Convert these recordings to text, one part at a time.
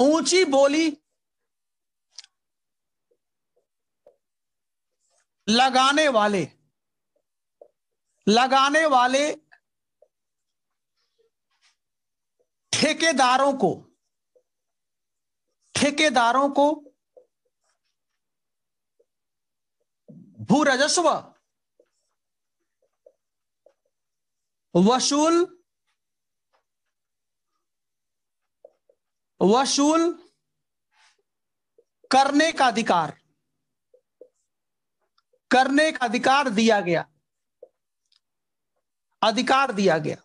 ऊंची बोली लगाने वाले लगाने वाले ठेकेदारों को ठेकेदारों को भू राजस्व वसूल वसूल करने का अधिकार करने का अधिकार दिया गया अधिकार दिया गया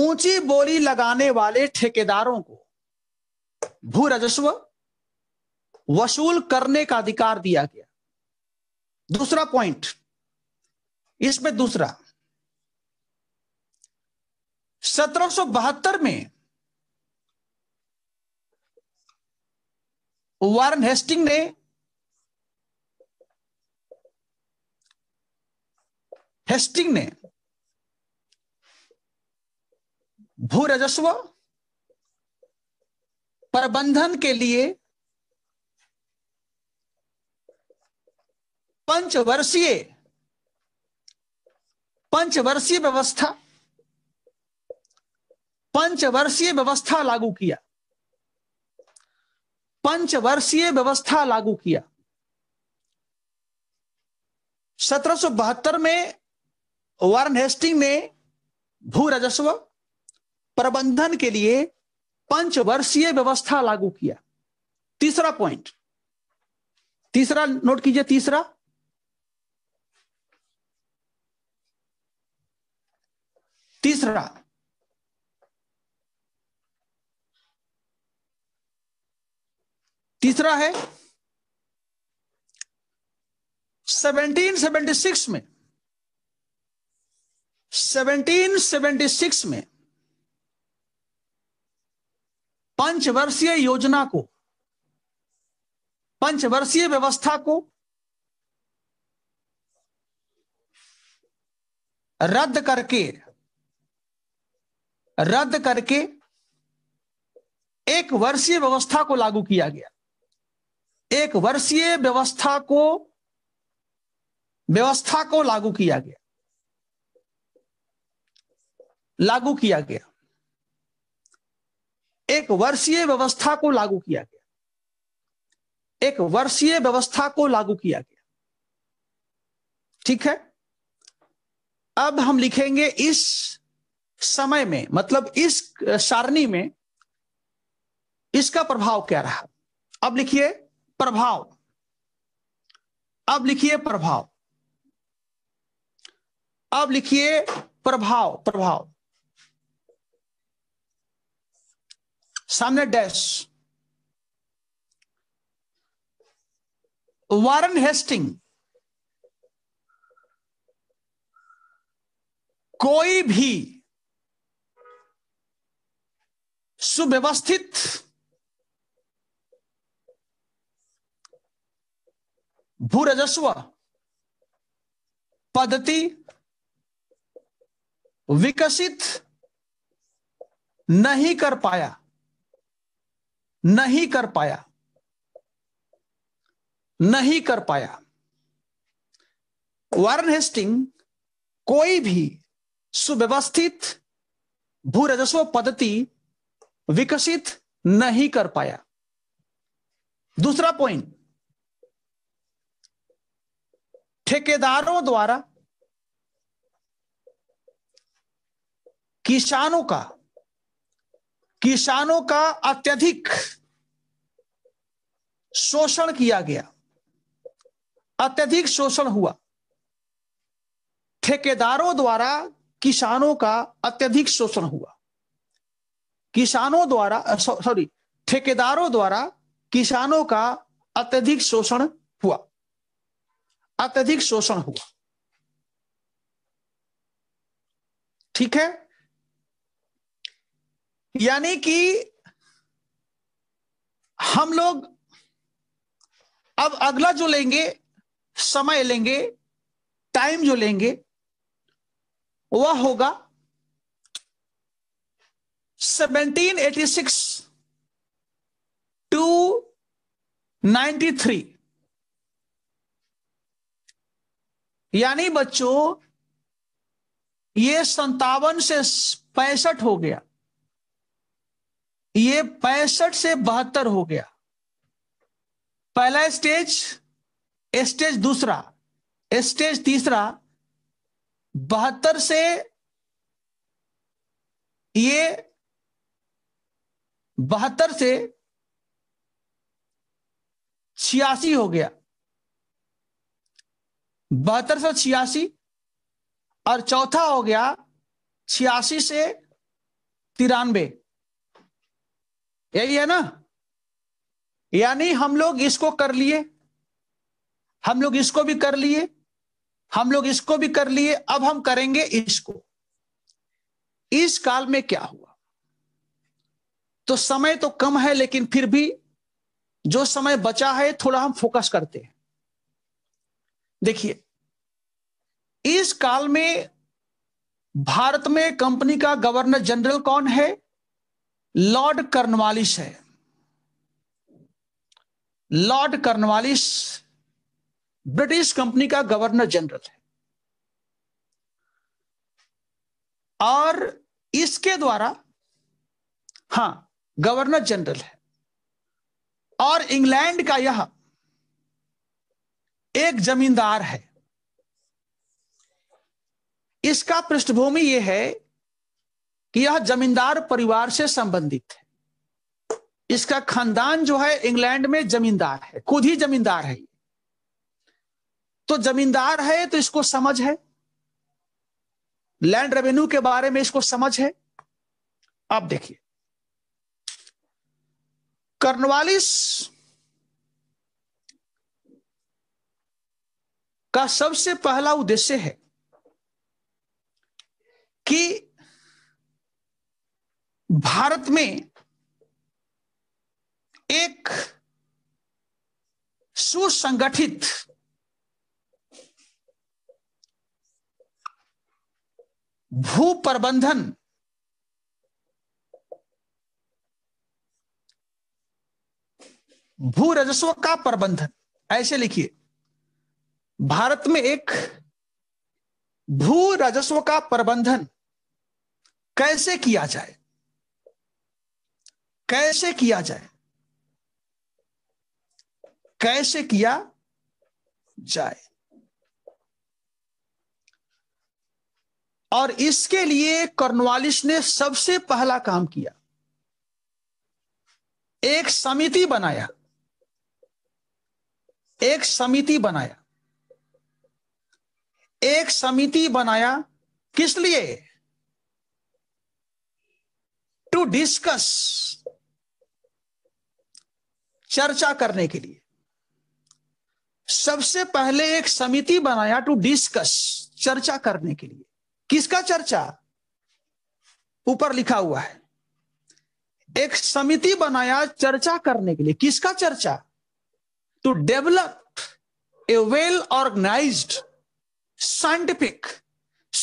ऊंची बोली लगाने वाले ठेकेदारों को भू राजस्व वसूल करने का अधिकार दिया गया दूसरा पॉइंट इसमें दूसरा सत्रह में वारन हेस्टिंग ने हेस्टिंग ने भू राजस्व प्रबंधन के लिए पंचवर्षीय पंचवर्षीय व्यवस्था पंचवर्षीय व्यवस्था लागू किया पंचवर्षीय व्यवस्था लागू किया सत्रह में वारन हेस्टिंग ने भू राजस्व प्रबंधन के लिए पंचवर्षीय व्यवस्था लागू किया तीसरा पॉइंट तीसरा नोट कीजिए तीसरा तीसरा तीसरा है 1776 में 1776 में पंचवर्षीय योजना को पंचवर्षीय व्यवस्था को रद्द करके रद्द करके एक वर्षीय व्यवस्था को लागू किया गया एक वर्षीय व्यवस्था को व्यवस्था को लागू किया गया लागू किया गया एक वर्षीय व्यवस्था को लागू किया गया एक वर्षीय व्यवस्था को लागू किया गया ठीक है अब हम लिखेंगे इस समय में मतलब इस सारणी में इसका प्रभाव क्या रहा अब लिखिए प्रभाव अब लिखिए प्रभाव अब लिखिए प्रभाव प्रभाव सामने डैश वारन हेस्टिंग कोई भी सुव्यवस्थित भूरजस्व पद्धति विकसित नहीं कर पाया नहीं कर पाया नहीं कर पाया वारन हेस्टिंग कोई भी सुव्यवस्थित भू रजस्व पद्धति विकसित नहीं कर पाया दूसरा पॉइंट ठेकेदारों द्वारा किसानों का किसानों का अत्यधिक शोषण किया गया अत्यधिक शोषण हुआ ठेकेदारों द्वारा किसानों का अत्यधिक शोषण हुआ किसानों द्वारा सॉरी ठेकेदारों द्वारा किसानों का अत्यधिक शोषण हुआ अत्यधिक शोषण हुआ ठीक है यानी कि हम लोग अब अगला जो लेंगे समय लेंगे टाइम जो लेंगे वह होगा 1786 टू 93 यानी बच्चों ये संतावन से पैंसठ हो गया ये पैंसठ से बहत्तर हो गया पहला स्टेज स्टेज दूसरा स्टेज तीसरा बहत्तर से ये बहत्तर से छियासी हो गया बहत्तर सौ छियासी और चौथा हो गया छियासी से तिरानबे यही है ना यानी हम लोग इसको कर लिए हम लोग इसको भी कर लिए हम लोग इसको भी कर लिए अब हम करेंगे इसको इस काल में क्या हुआ तो समय तो कम है लेकिन फिर भी जो समय बचा है थोड़ा हम फोकस करते हैं देखिए इस काल में भारत में कंपनी का गवर्नर जनरल कौन है लॉर्ड कर्नवालिस है लॉर्ड कर्नवालिस ब्रिटिश कंपनी का गवर्नर जनरल है और इसके द्वारा हां गवर्नर जनरल है और इंग्लैंड का यह एक जमींदार है इसका पृष्ठभूमि यह है कि यह जमींदार परिवार से संबंधित है इसका खानदान जो है इंग्लैंड में जमींदार है खुद ही जमींदार है तो जमींदार है तो इसको समझ है लैंड रेवेन्यू के बारे में इसको समझ है आप देखिए कर्नवालिस का सबसे पहला उद्देश्य है कि भारत में एक सुसंगठित भू प्रबंधन भू राजस्व का प्रबंधन ऐसे लिखिए भारत में एक भू राजस्व का प्रबंधन कैसे किया जाए कैसे किया जाए कैसे किया जाए और इसके लिए कर्नवालिस ने सबसे पहला काम किया एक समिति बनाया एक समिति बनाया एक समिति बनाया किस लिए टू डिस्कस चर्चा करने के लिए सबसे पहले एक समिति बनाया टू डिस्कस चर्चा करने के लिए किसका चर्चा ऊपर लिखा हुआ है एक समिति बनाया चर्चा करने के लिए किसका चर्चा to develop a well organised scientific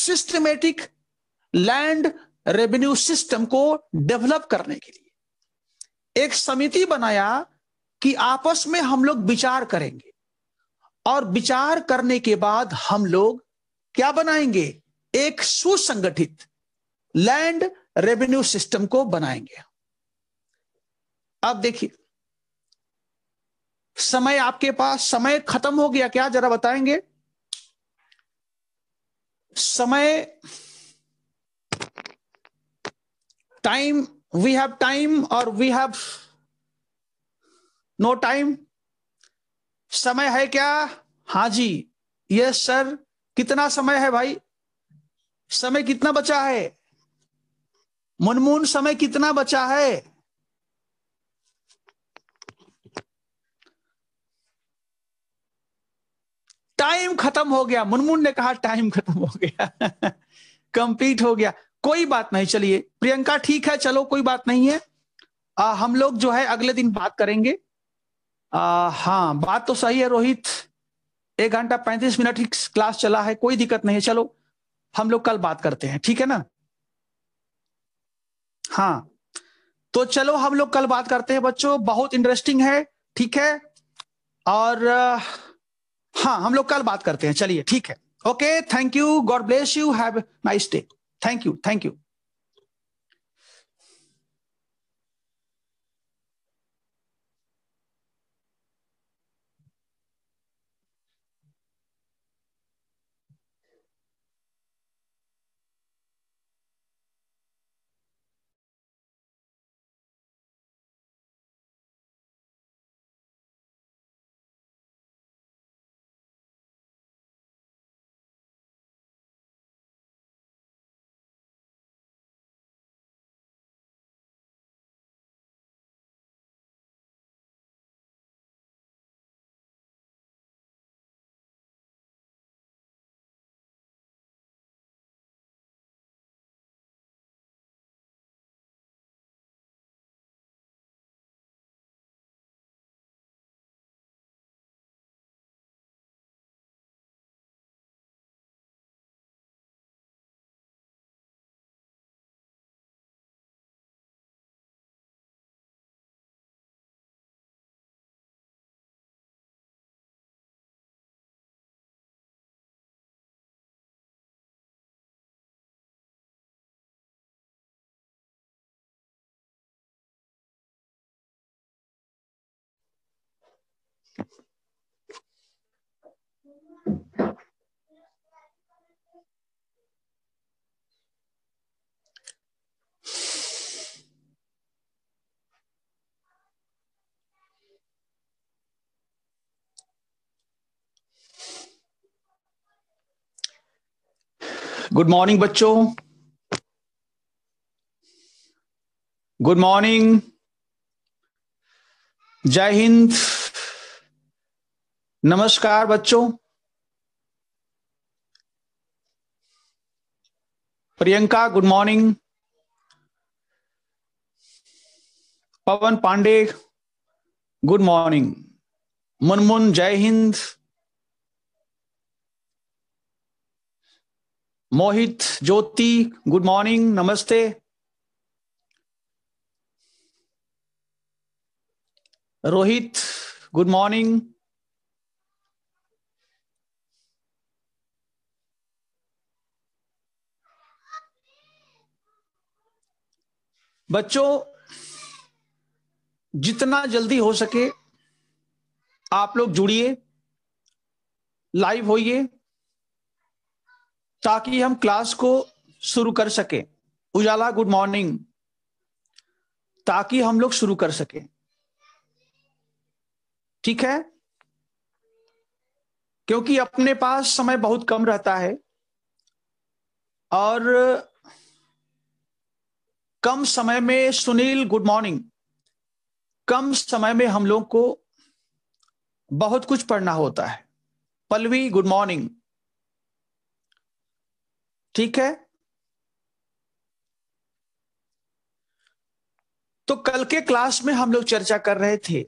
systematic land revenue system को डेवलप करने के लिए एक समिति बनाया कि आपस में हम लोग विचार करेंगे और विचार करने के बाद हम लोग क्या बनाएंगे एक सुसंगठित लैंड रेवेन्यू सिस्टम को बनाएंगे अब देखिए समय आपके पास समय खत्म हो गया क्या जरा बताएंगे समय टाइम वी हैव टाइम और वी हैव नो टाइम समय है क्या हाँ जी यस सर कितना समय है भाई समय कितना बचा है मनमोहन समय कितना बचा है टाइम खत्म हो गया मुनमुन ने कहा टाइम खत्म हो गया कंप्लीट हो गया कोई बात नहीं चलिए प्रियंका ठीक है चलो कोई बात नहीं है आ, हम लोग जो है अगले दिन बात करेंगे आ, हाँ बात तो सही है रोहित एक घंटा पैंतीस मिनट ही क्लास चला है कोई दिक्कत नहीं है चलो हम लोग कल बात करते हैं ठीक है ना हाँ तो चलो हम लोग कल बात करते हैं बच्चों बहुत इंटरेस्टिंग है ठीक है और हाँ हम लोग कल बात करते हैं चलिए ठीक है okay thank you God bless you have nice day thank you thank you good morning बच्चों गुड मॉर्निंग जय हिंद नमस्कार बच्चों Priyanka good morning Pawan Pandey good morning Munmun Jai Hind Mohit Jyoti good morning नमस्ते रोहित गुड मॉर्निंग बच्चों जितना जल्दी हो सके आप लोग जुड़िए लाइव होइए ताकि हम क्लास को शुरू कर सके उजाला गुड मॉर्निंग ताकि हम लोग शुरू कर सके ठीक है क्योंकि अपने पास समय बहुत कम रहता है और कम समय में सुनील गुड मॉर्निंग कम समय में हम लोग को बहुत कुछ पढ़ना होता है पलवी गुड मॉर्निंग ठीक है तो कल के क्लास में हम लोग चर्चा कर रहे थे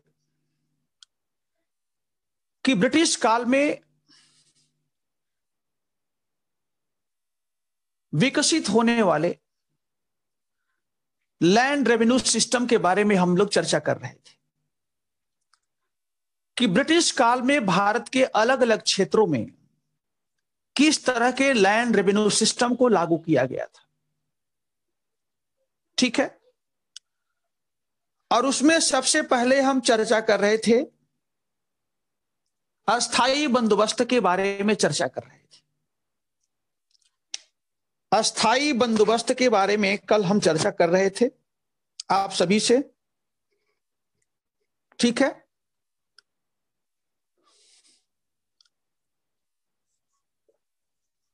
कि ब्रिटिश काल में विकसित होने वाले लैंड रेवेन्यू सिस्टम के बारे में हम लोग चर्चा कर रहे थे कि ब्रिटिश काल में भारत के अलग अलग क्षेत्रों में किस तरह के लैंड रेवेन्यू सिस्टम को लागू किया गया था ठीक है और उसमें सबसे पहले हम चर्चा कर रहे थे अस्थाई बंदोबस्त के बारे में चर्चा कर रहे थे अस्थाई बंदोबस्त के बारे में कल हम चर्चा कर रहे थे आप सभी से ठीक है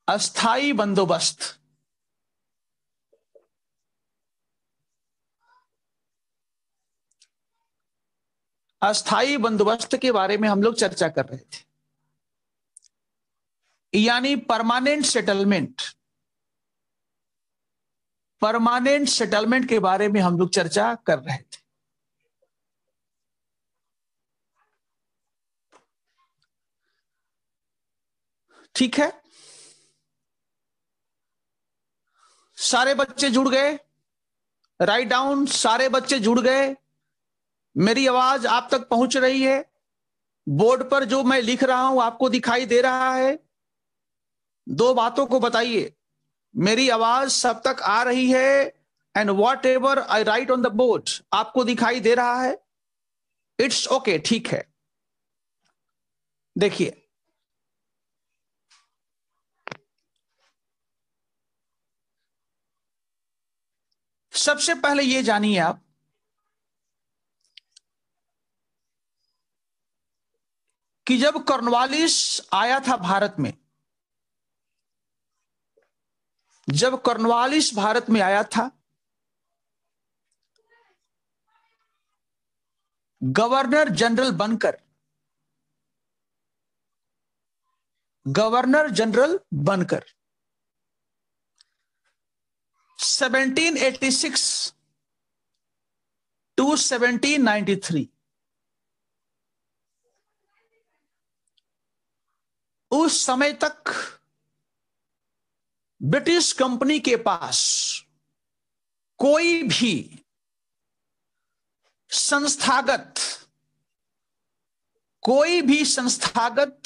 अस्थाई बंदोबस्त अस्थाई बंदोबस्त के बारे में हम लोग चर्चा कर रहे थे यानी परमानेंट सेटलमेंट परमानेंट सेटलमेंट के बारे में हम लोग चर्चा कर रहे थे ठीक है सारे बच्चे जुड़ गए राइट डाउन सारे बच्चे जुड़ गए मेरी आवाज आप तक पहुंच रही है बोर्ड पर जो मैं लिख रहा हूं आपको दिखाई दे रहा है दो बातों को बताइए मेरी आवाज सब तक आ रही है and whatever I write on the board आपको दिखाई दे रहा है इट्स ओके okay, ठीक है देखिए सबसे पहले ये जानिए आप कि जब कर्नवालिस आया था भारत में जब कर्नवालिस भारत में आया था गवर्नर जनरल बनकर गवर्नर जनरल बनकर 1786 टू 1793 उस समय तक ब्रिटिश कंपनी के पास कोई भी संस्थागत कोई भी संस्थागत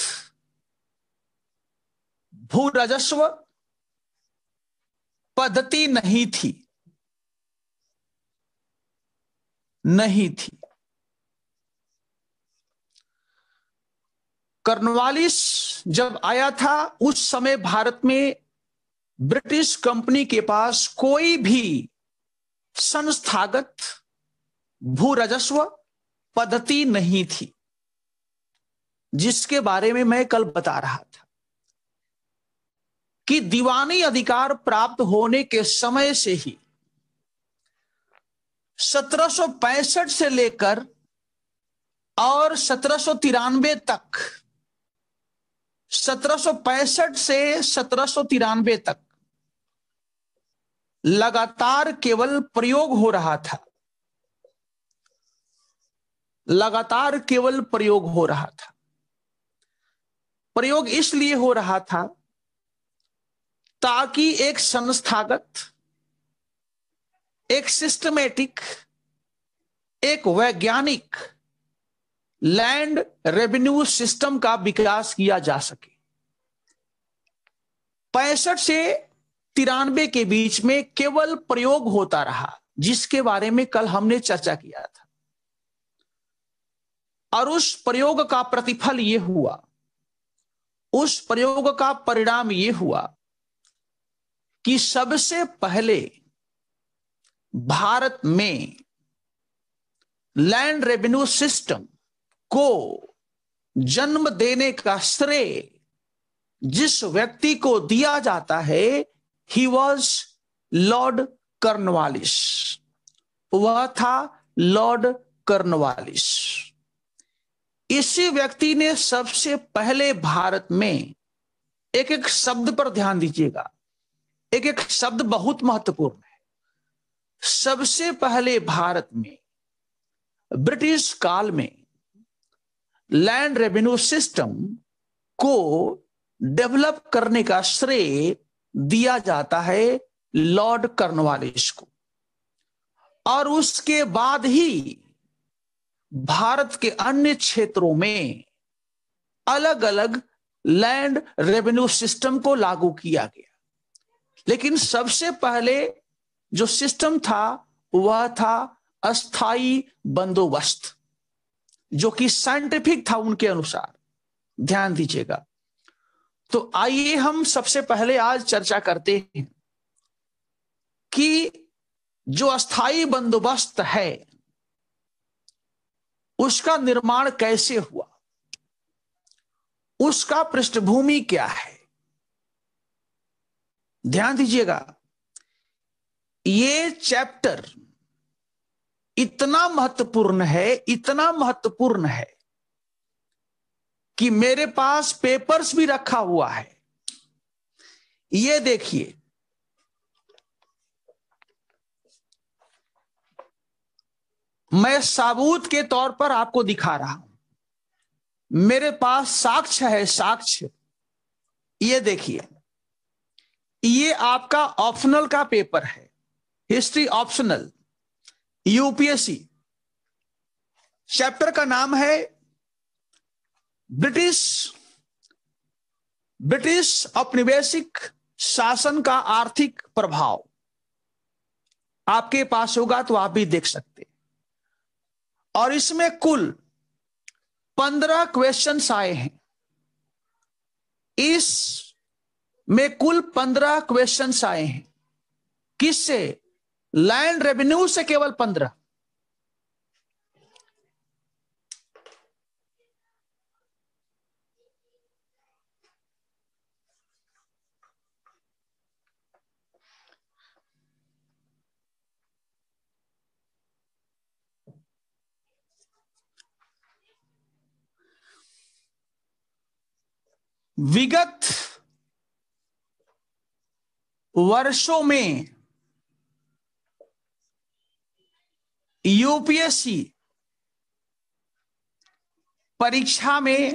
भू राजस्व पद्धति नहीं थी नहीं थी कर्नवालिस जब आया था उस समय भारत में ब्रिटिश कंपनी के पास कोई भी संस्थागत भू राजस्व पद्धति नहीं थी जिसके बारे में मैं कल बता रहा था कि दीवानी अधिकार प्राप्त होने के समय से ही 1765 से लेकर और सत्रह तक सत्रह से सत्रह तक लगातार केवल प्रयोग हो रहा था लगातार केवल प्रयोग हो रहा था प्रयोग इसलिए हो रहा था ताकि एक संस्थागत एक सिस्टमेटिक एक वैज्ञानिक लैंड रेवेन्यू सिस्टम का विकास किया जा सके पैंसठ से तिरानबे के बीच में केवल प्रयोग होता रहा जिसके बारे में कल हमने चर्चा किया था और उस प्रयोग का प्रतिफल यह हुआ उस प्रयोग का परिणाम ये हुआ कि सबसे पहले भारत में लैंड रेवेन्यू सिस्टम को जन्म देने का श्रेय जिस व्यक्ति को दिया जाता है ही वॉज लॉर्ड कर्नवालिस वह था लॉर्ड कर्नवालिस इसी व्यक्ति ने सबसे पहले भारत में एक एक शब्द पर ध्यान दीजिएगा एक एक शब्द बहुत महत्वपूर्ण है सबसे पहले भारत में ब्रिटिश काल में लैंड रेवेन्यू सिस्टम को डेवलप करने का श्रेय दिया जाता है लॉर्ड कर्नवालिस को और उसके बाद ही भारत के अन्य क्षेत्रों में अलग अलग लैंड रेवेन्यू सिस्टम को लागू किया गया लेकिन सबसे पहले जो सिस्टम था वह था अस्थाई बंदोबस्त जो कि साइंटिफिक था उनके अनुसार ध्यान दीजिएगा तो आइए हम सबसे पहले आज चर्चा करते हैं कि जो अस्थाई बंदोबस्त है उसका निर्माण कैसे हुआ उसका पृष्ठभूमि क्या है ध्यान दीजिएगा ये चैप्टर इतना महत्वपूर्ण है इतना महत्वपूर्ण है कि मेरे पास पेपर्स भी रखा हुआ है ये देखिए मैं साबूत के तौर पर आपको दिखा रहा हूं मेरे पास साक्ष्य है साक्ष्य ये देखिए ये आपका ऑप्शनल का पेपर है हिस्ट्री ऑप्शनल यूपीएससी चैप्टर का नाम है ब्रिटिश ब्रिटिश औपनिवेशिक शासन का आर्थिक प्रभाव आपके पास होगा तो आप भी देख सकते और इसमें कुल पंद्रह क्वेश्चन आए हैं इस में कुल पंद्रह क्वेश्चन आए हैं किससे लैंड रेवेन्यू से केवल पंद्रह विगत वर्षों में यूपीएससी परीक्षा में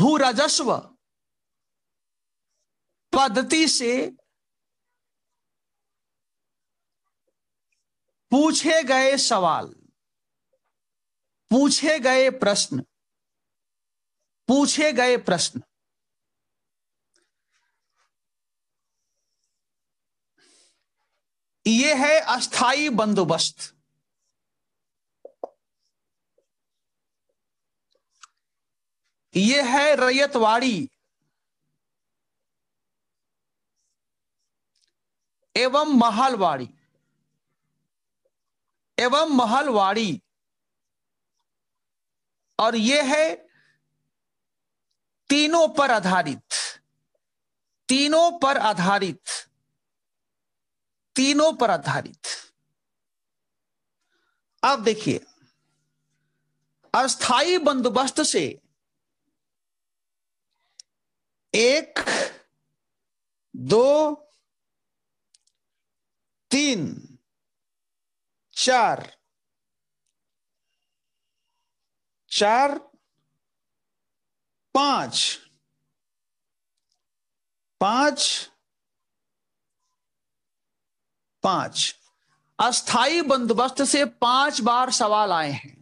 भू राजस्व पद्धति से पूछे गए सवाल पूछे गए प्रश्न पूछे गए प्रश्न ये है अस्थाई बंदोबस्त ये है रैयतवाड़ी एवं महलवाड़ी एवं महलवाड़ी और ये है तीनों पर आधारित तीनों पर आधारित तीनों पर आधारित अब देखिए अस्थाई बंदोबस्त से एक दो तीन चार चार पांच पांच पांच अस्थाई बंदोबस्त से पांच बार सवाल आए हैं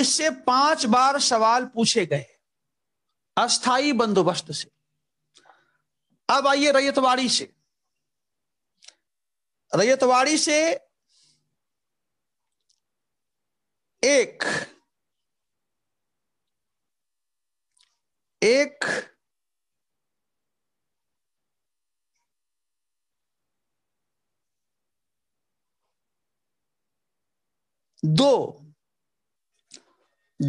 इससे पांच बार सवाल पूछे गए अस्थाई बंदोबस्त से अब आइए रैयतवाड़ी से रैयतवाड़ी से एक एक दो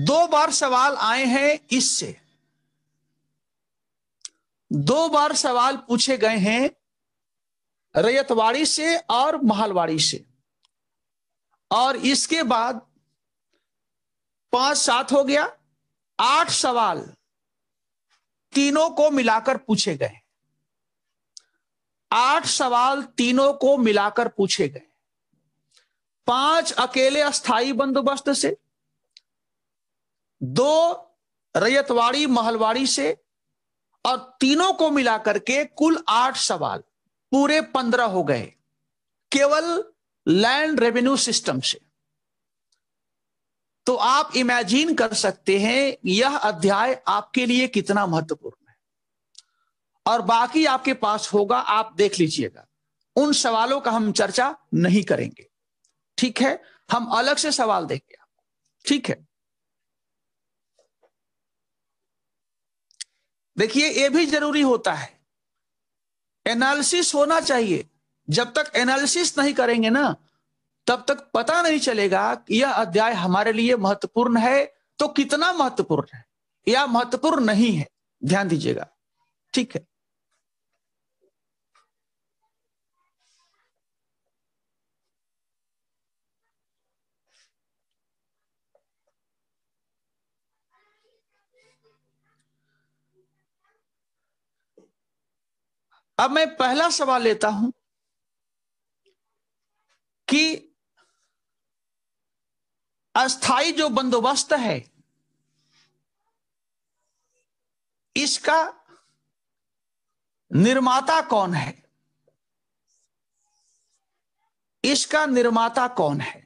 दो बार सवाल आए हैं इससे दो बार सवाल पूछे गए हैं रैयतवाड़ी से और महलवाड़ी से और इसके बाद पांच सात हो गया आठ सवाल तीनों को मिलाकर पूछे गए आठ सवाल तीनों को मिलाकर पूछे गए पांच अकेले अस्थाई बंदोबस्त से दो रैयतवाड़ी महलवाड़ी से और तीनों को मिलाकर के कुल आठ सवाल पूरे पंद्रह हो गए केवल लैंड रेवेन्यू सिस्टम से तो आप इमेजिन कर सकते हैं यह अध्याय आपके लिए कितना महत्वपूर्ण है और बाकी आपके पास होगा आप देख लीजिएगा उन सवालों का हम चर्चा नहीं करेंगे ठीक है हम अलग से सवाल देंगे ठीक है देखिए ये भी जरूरी होता है एनालिसिस होना चाहिए जब तक एनालिसिस नहीं करेंगे ना तब तक पता नहीं चलेगा कि यह अध्याय हमारे लिए महत्वपूर्ण है तो कितना महत्वपूर्ण है या महत्वपूर्ण नहीं है ध्यान दीजिएगा ठीक है अब मैं पहला सवाल लेता हूं कि अस्थाई जो बंदोबस्त है इसका निर्माता कौन है इसका निर्माता कौन है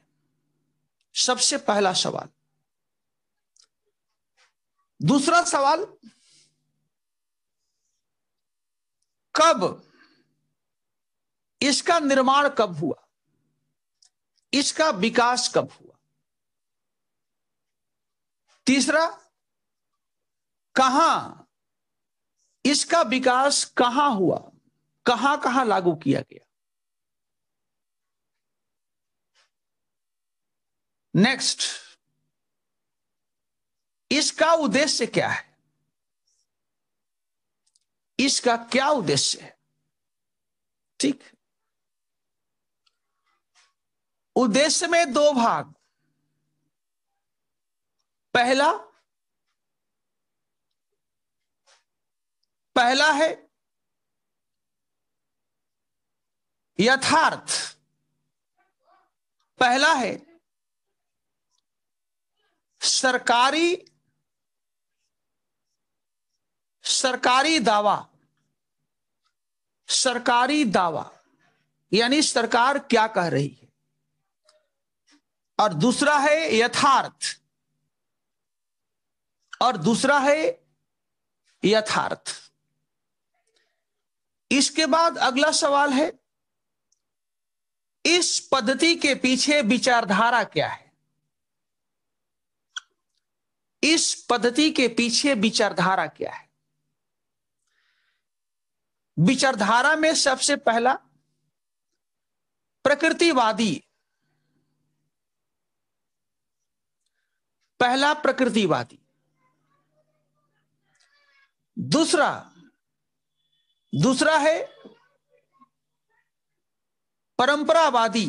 सबसे पहला सवाल दूसरा सवाल कब इसका निर्माण कब हुआ इसका विकास कब हुआ तीसरा कहा इसका विकास कहां हुआ कहां कहां लागू किया गया नेक्स्ट इसका उद्देश्य क्या है इसका क्या उद्देश्य है ठीक उद्देश्य में दो भाग पहला पहला है यथार्थ पहला है सरकारी सरकारी दावा सरकारी दावा यानी सरकार क्या कह रही है और दूसरा है यथार्थ और दूसरा है यथार्थ इसके बाद अगला सवाल है इस पद्धति के पीछे विचारधारा क्या है इस पद्धति के पीछे विचारधारा क्या है विचारधारा में सबसे पहला प्रकृतिवादी पहला प्रकृतिवादी दूसरा दूसरा है परंपरावादी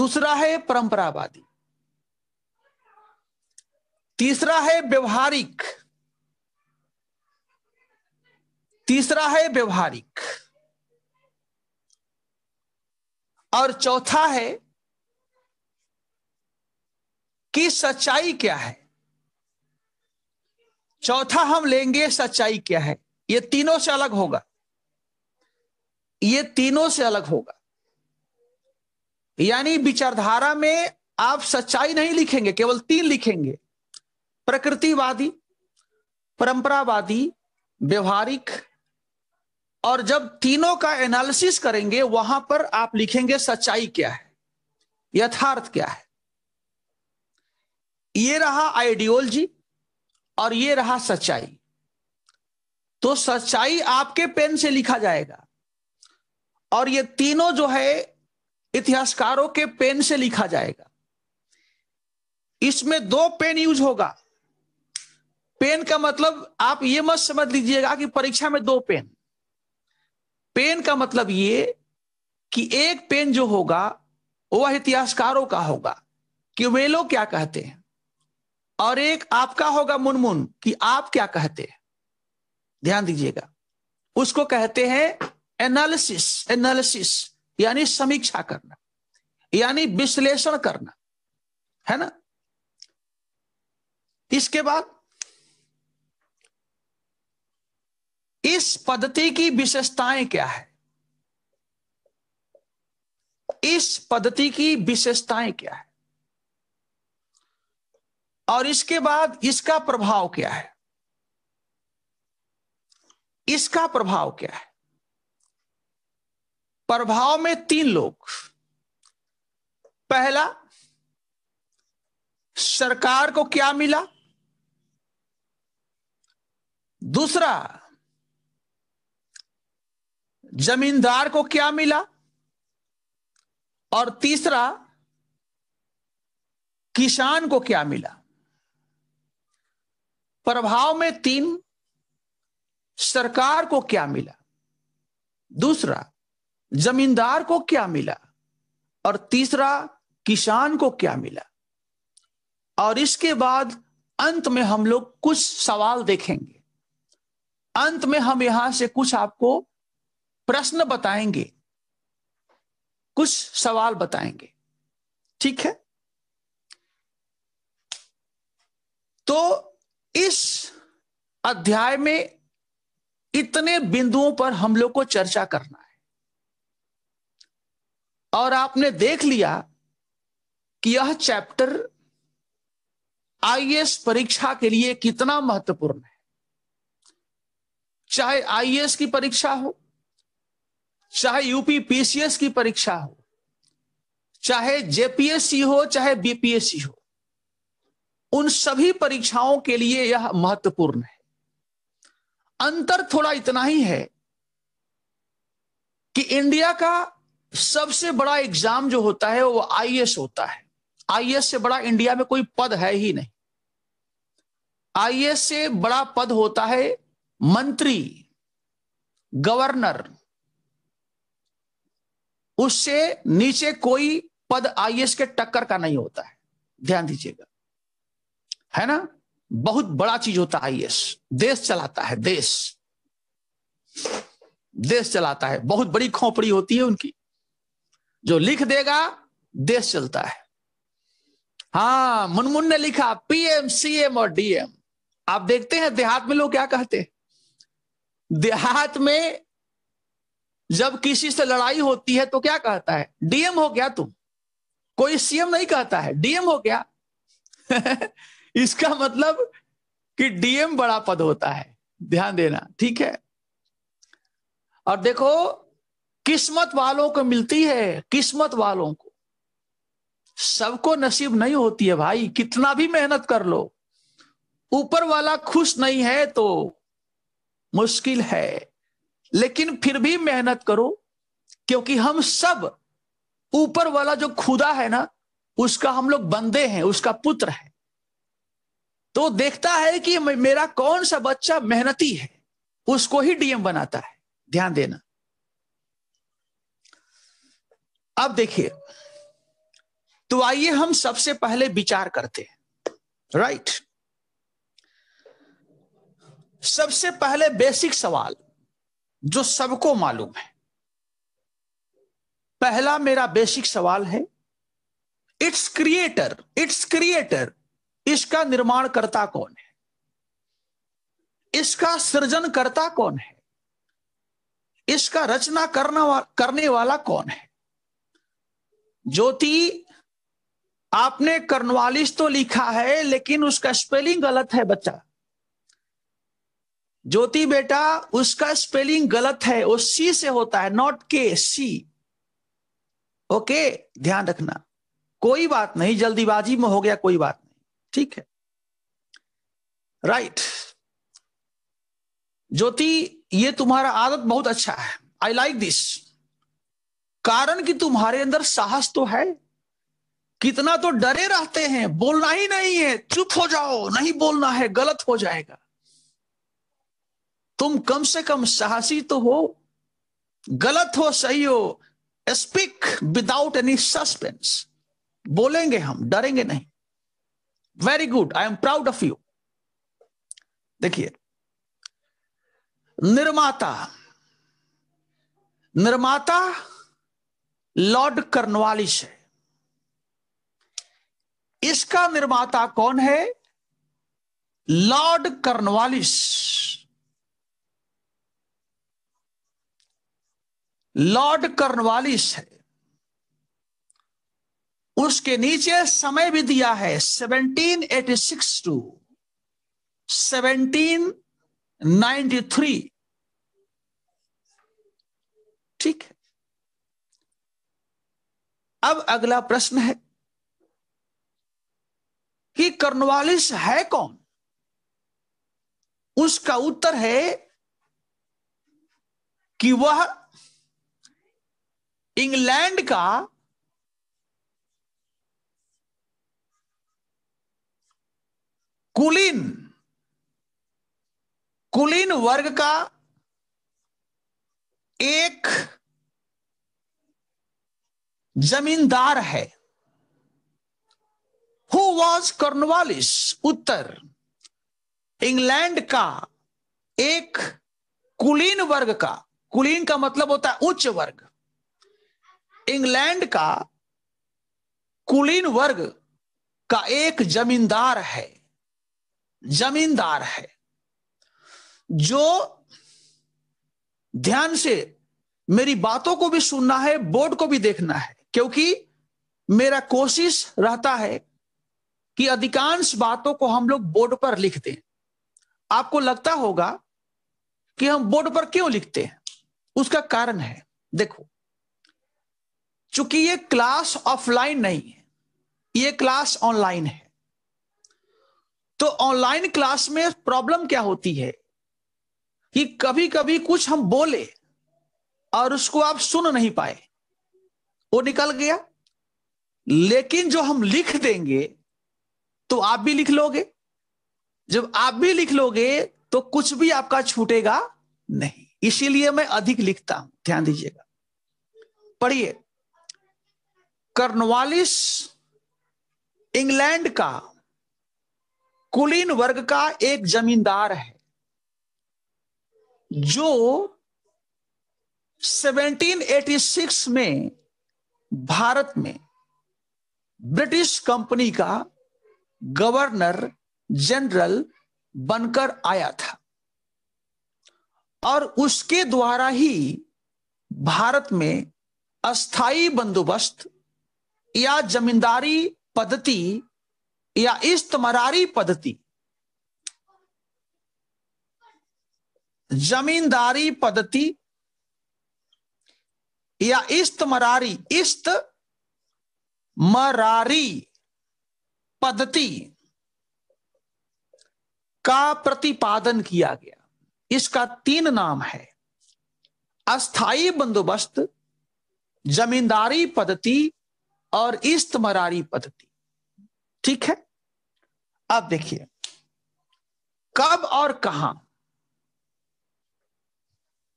दूसरा है परंपरावादी तीसरा है व्यवहारिक तीसरा है व्यवहारिक और चौथा है कि सच्चाई क्या है चौथा हम लेंगे सच्चाई क्या है ये तीनों से अलग होगा ये तीनों से अलग होगा यानी विचारधारा में आप सच्चाई नहीं लिखेंगे केवल तीन लिखेंगे प्रकृतिवादी परंपरावादी व्यवहारिक और जब तीनों का एनालिसिस करेंगे वहां पर आप लिखेंगे सच्चाई क्या है यथार्थ क्या है ये रहा आइडियोलॉजी और ये रहा सच्चाई तो सच्चाई आपके पेन से लिखा जाएगा और ये तीनों जो है इतिहासकारों के पेन से लिखा जाएगा इसमें दो पेन यूज होगा पेन का मतलब आप ये मत समझ लीजिएगा कि परीक्षा में दो पेन पेन का मतलब ये कि एक पेन जो होगा वह इतिहासकारों का होगा कि वे लोग क्या कहते हैं और एक आपका होगा मुनमुन कि आप क्या कहते हैं ध्यान दीजिएगा उसको कहते हैं एनालिसिस एनालिसिस यानी समीक्षा करना यानी विश्लेषण करना है ना इसके बाद इस पद्धति की विशेषताएं क्या है इस पद्धति की विशेषताएं क्या है और इसके बाद इसका प्रभाव क्या है इसका प्रभाव क्या है प्रभाव में तीन लोग पहला सरकार को क्या मिला दूसरा जमींदार को क्या मिला और तीसरा किसान को क्या मिला प्रभाव में तीन सरकार को क्या मिला दूसरा जमींदार को क्या मिला और तीसरा किसान को क्या मिला और इसके बाद अंत में हम लोग कुछ सवाल देखेंगे अंत में हम यहां से कुछ आपको प्रश्न बताएंगे कुछ सवाल बताएंगे ठीक है तो इस अध्याय में इतने बिंदुओं पर हम लोग को चर्चा करना है और आपने देख लिया कि यह चैप्टर आईएएस परीक्षा के लिए कितना महत्वपूर्ण है चाहे आईएएस की परीक्षा हो चाहे यूपी पीसीएस की परीक्षा हो चाहे जेपीएससी हो चाहे बीपीएससी हो उन सभी परीक्षाओं के लिए यह महत्वपूर्ण है अंतर थोड़ा इतना ही है कि इंडिया का सबसे बड़ा एग्जाम जो होता है वो आईएएस होता है आईएएस से बड़ा इंडिया में कोई पद है ही नहीं आईएएस से बड़ा पद होता है मंत्री गवर्नर उससे नीचे कोई पद आईएस के टक्कर का नहीं होता है ध्यान दीजिएगा है ना बहुत बड़ा चीज होता है आईएस देश चलाता है देश देश चलाता है बहुत बड़ी खोपड़ी होती है उनकी जो लिख देगा देश चलता है हाँ मुनमुन ने लिखा पीएम सीएम और डीएम आप देखते हैं देहात में लोग क्या कहते हैं देहात में जब किसी से लड़ाई होती है तो क्या कहता है डीएम हो गया तुम कोई सीएम नहीं कहता है डीएम हो गया इसका मतलब कि डीएम बड़ा पद होता है ध्यान देना ठीक है और देखो किस्मत वालों को मिलती है किस्मत वालों को सबको नसीब नहीं होती है भाई कितना भी मेहनत कर लो ऊपर वाला खुश नहीं है तो मुश्किल है लेकिन फिर भी मेहनत करो क्योंकि हम सब ऊपर वाला जो खुदा है ना उसका हम लोग बंदे हैं उसका पुत्र है तो देखता है कि मेरा कौन सा बच्चा मेहनती है उसको ही डीएम बनाता है ध्यान देना अब देखिए तो आइए हम सबसे पहले विचार करते हैं राइट सबसे पहले बेसिक सवाल जो सबको मालूम है पहला मेरा बेसिक सवाल है इट्स क्रिएटर इट्स क्रिएटर इसका निर्माण करता कौन है इसका सृजन करता कौन है इसका रचना करना वा, करने वाला कौन है ज्योति आपने कर्नवालिस तो लिखा है लेकिन उसका स्पेलिंग गलत है बच्चा ज्योति बेटा उसका स्पेलिंग गलत है वो सी से होता है नॉट के सी ओके ध्यान रखना कोई बात नहीं जल्दीबाजी में हो गया कोई बात नहीं ठीक है राइट ज्योति ये तुम्हारा आदत बहुत अच्छा है आई लाइक दिस कारण कि तुम्हारे अंदर साहस तो है कितना तो डरे रहते हैं बोलना ही नहीं है चुप हो जाओ नहीं बोलना है गलत हो जाएगा तुम कम से कम साहसी तो हो गलत हो सही हो स्पीक विदाउट एनी सस्पेंस बोलेंगे हम डरेंगे नहीं very good I am proud of you देखिए निर्माता निर्माता लॉर्ड कर्नवालिस है इसका निर्माता कौन है लॉर्ड कर्नवालिस लॉर्ड कर्नवालिस है उसके नीचे समय भी दिया है 1786 टू 1793 ठीक है अब अगला प्रश्न है कि कर्नवालिस है कौन उसका उत्तर है कि वह इंग्लैंड का कुलीन कुलीन वर्ग का एक जमींदार है हु वॉज कर्नवालिस उत्तर इंग्लैंड का एक कुलीन वर्ग का कुलीन का मतलब होता है उच्च वर्ग इंग्लैंड का कुलीन वर्ग का एक जमींदार है जमींदार है जो ध्यान से मेरी बातों को भी सुनना है बोर्ड को भी देखना है क्योंकि मेरा कोशिश रहता है कि अधिकांश बातों को हम लोग बोर्ड पर लिख दें आपको लगता होगा कि हम बोर्ड पर क्यों लिखते हैं उसका कारण है देखो चूंकि ये क्लास ऑफलाइन नहीं है ये क्लास ऑनलाइन है तो ऑनलाइन क्लास में प्रॉब्लम क्या होती है कि कभी कभी कुछ हम बोले और उसको आप सुन नहीं पाए वो निकल गया लेकिन जो हम लिख देंगे तो आप भी लिख लोगे जब आप भी लिख लोगे तो कुछ भी आपका छूटेगा नहीं इसीलिए मैं अधिक लिखता हूं ध्यान दीजिएगा पढ़िए कर्नवालिस इंग्लैंड का कुलीन वर्ग का एक जमींदार है जो 1786 में भारत में ब्रिटिश कंपनी का गवर्नर जनरल बनकर आया था और उसके द्वारा ही भारत में अस्थाई बंदोबस्त या जमींदारी पद्धति या इस्तमरारी पद्धति जमींदारी पद्धति या इस्तमरारी इस्त मरारी पद्धति का प्रतिपादन किया गया इसका तीन नाम है अस्थाई बंदोबस्त जमींदारी पद्धति और इस्तमरारी पद्धति ठीक है अब देखिए कब और कहा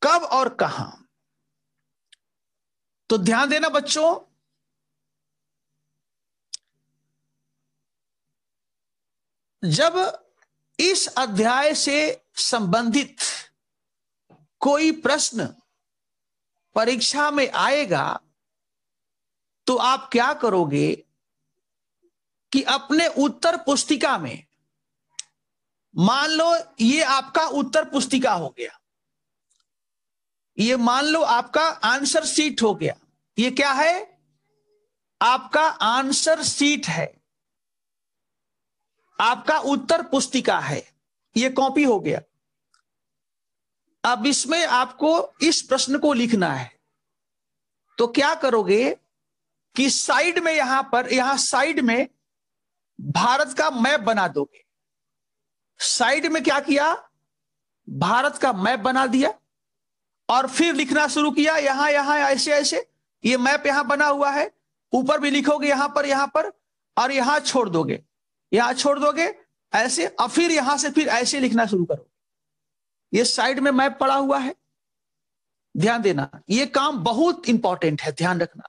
कब और कहा तो ध्यान देना बच्चों जब इस अध्याय से संबंधित कोई प्रश्न परीक्षा में आएगा तो आप क्या करोगे कि अपने उत्तर पुस्तिका में मान लो ये आपका उत्तर पुस्तिका हो गया ये मान लो आपका आंसर सीट हो गया ये क्या है आपका आंसर सीट है आपका उत्तर पुस्तिका है ये कॉपी हो गया अब इसमें आपको इस प्रश्न को लिखना है तो क्या करोगे कि साइड में यहां पर यहां साइड में भारत का मैप बना दोगे साइड में क्या किया भारत का मैप बना दिया और फिर लिखना शुरू किया यहां यहां ऐसे ऐसे ये मैप यहां बना हुआ है ऊपर भी लिखोगे यहां पर यहां पर और यहां छोड़ दोगे यहां छोड़ दोगे ऐसे और फिर यहां से फिर ऐसे लिखना शुरू करोगे ये साइड में मैप पड़ा हुआ है ध्यान देना ये काम बहुत इंपॉर्टेंट है ध्यान रखना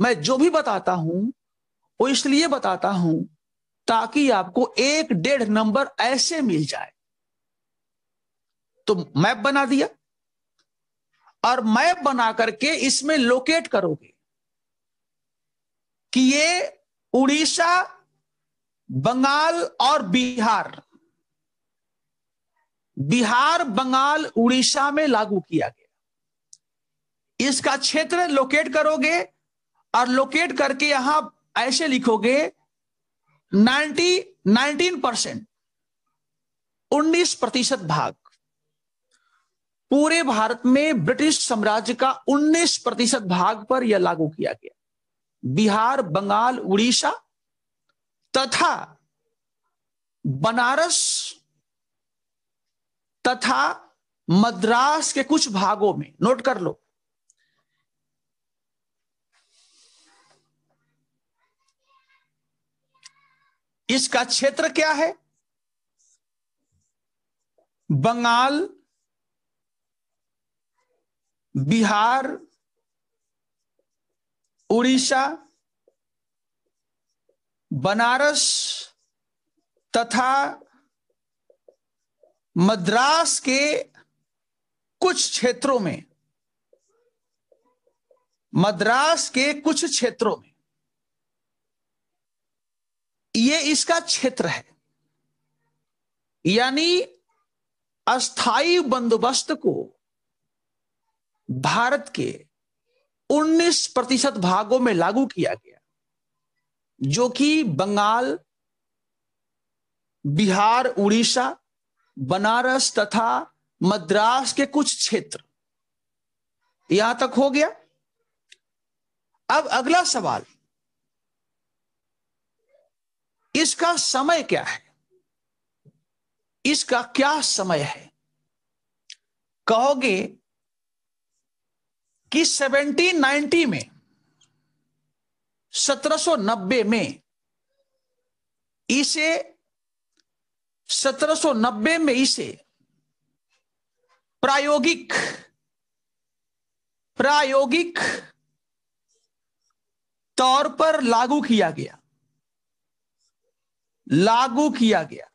मैं जो भी बताता हूं वो इसलिए बताता हूं ताकि आपको एक डेढ़ नंबर ऐसे मिल जाए तो मैप बना दिया और मैप बना करके इसमें लोकेट करोगे कि ये उड़ीसा बंगाल और बिहार बिहार बंगाल उड़ीसा में लागू किया गया इसका क्षेत्र लोकेट करोगे और लोकेट करके यहां ऐसे लिखोगे नाइनटी नाइनटीन परसेंट उन्नीस प्रतिशत भाग पूरे भारत में ब्रिटिश साम्राज्य का 19 प्रतिशत भाग पर यह लागू किया गया बिहार बंगाल उड़ीसा तथा बनारस तथा मद्रास के कुछ भागों में नोट कर लो इसका क्षेत्र क्या है बंगाल बिहार उड़ीसा बनारस तथा मद्रास के कुछ क्षेत्रों में मद्रास के कुछ क्षेत्रों में ये इसका क्षेत्र है यानी अस्थाई बंदोबस्त को भारत के 19 प्रतिशत भागों में लागू किया गया जो कि बंगाल बिहार उड़ीसा बनारस तथा मद्रास के कुछ क्षेत्र यहां तक हो गया अब अगला सवाल इसका समय क्या है इसका क्या समय है कहोगे कि 1790 में 1790 में इसे 1790 में इसे प्रायोगिक प्रायोगिक तौर पर लागू किया गया लागू किया गया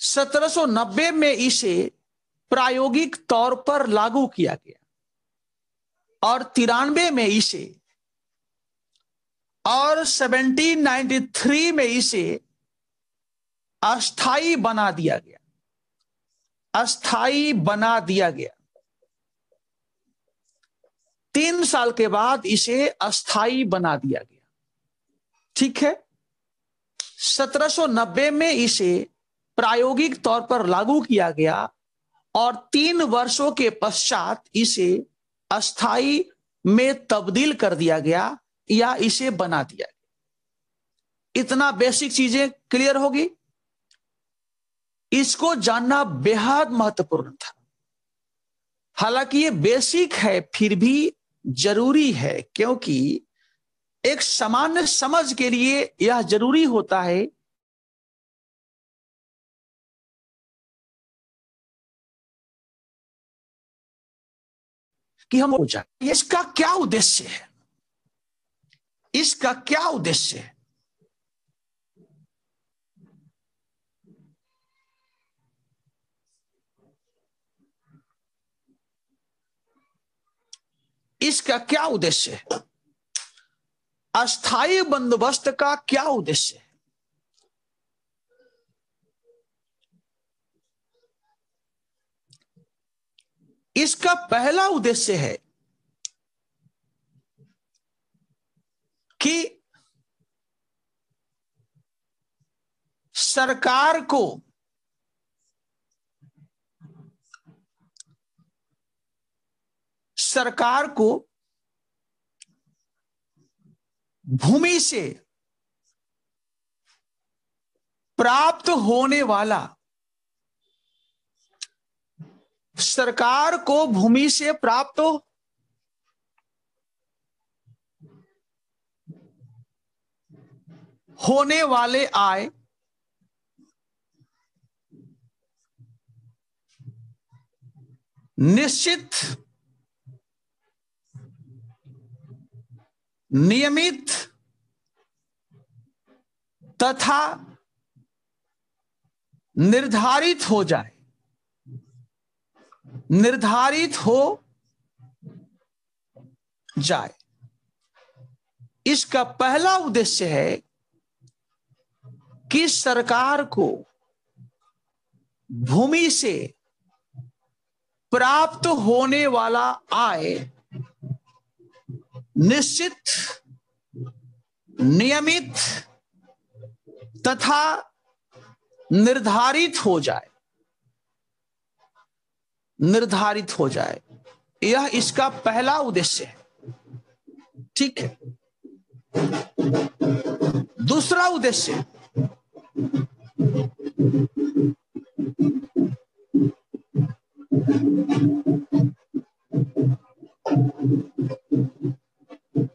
1790 में इसे प्रायोगिक तौर पर लागू किया गया और तिरानवे में इसे और 1793 में इसे अस्थाई बना दिया गया अस्थाई बना दिया गया तीन साल के बाद इसे अस्थाई बना दिया गया ठीक है 1790 में इसे प्रायोगिक तौर पर लागू किया गया और तीन वर्षों के पश्चात इसे अस्थाई में तब्दील कर दिया गया या इसे बना दिया गया इतना बेसिक चीजें क्लियर होगी इसको जानना बेहद महत्वपूर्ण था हालांकि ये बेसिक है फिर भी जरूरी है क्योंकि एक सामान्य समझ के लिए यह जरूरी होता है कि हम जाए इसका क्या उद्देश्य है इसका क्या उद्देश्य है इसका क्या उद्देश्य है अस्थाई बंदोबस्त का क्या उद्देश्य है इसका पहला उद्देश्य है कि सरकार को सरकार को भूमि से प्राप्त होने वाला सरकार को भूमि से प्राप्त हो होने वाले आय निश्चित नियमित तथा निर्धारित हो जाए निर्धारित हो जाए इसका पहला उद्देश्य है कि सरकार को भूमि से प्राप्त होने वाला आय निश्चित नियमित तथा निर्धारित हो जाए निर्धारित हो जाए यह इसका पहला उद्देश्य है ठीक है दूसरा उद्देश्य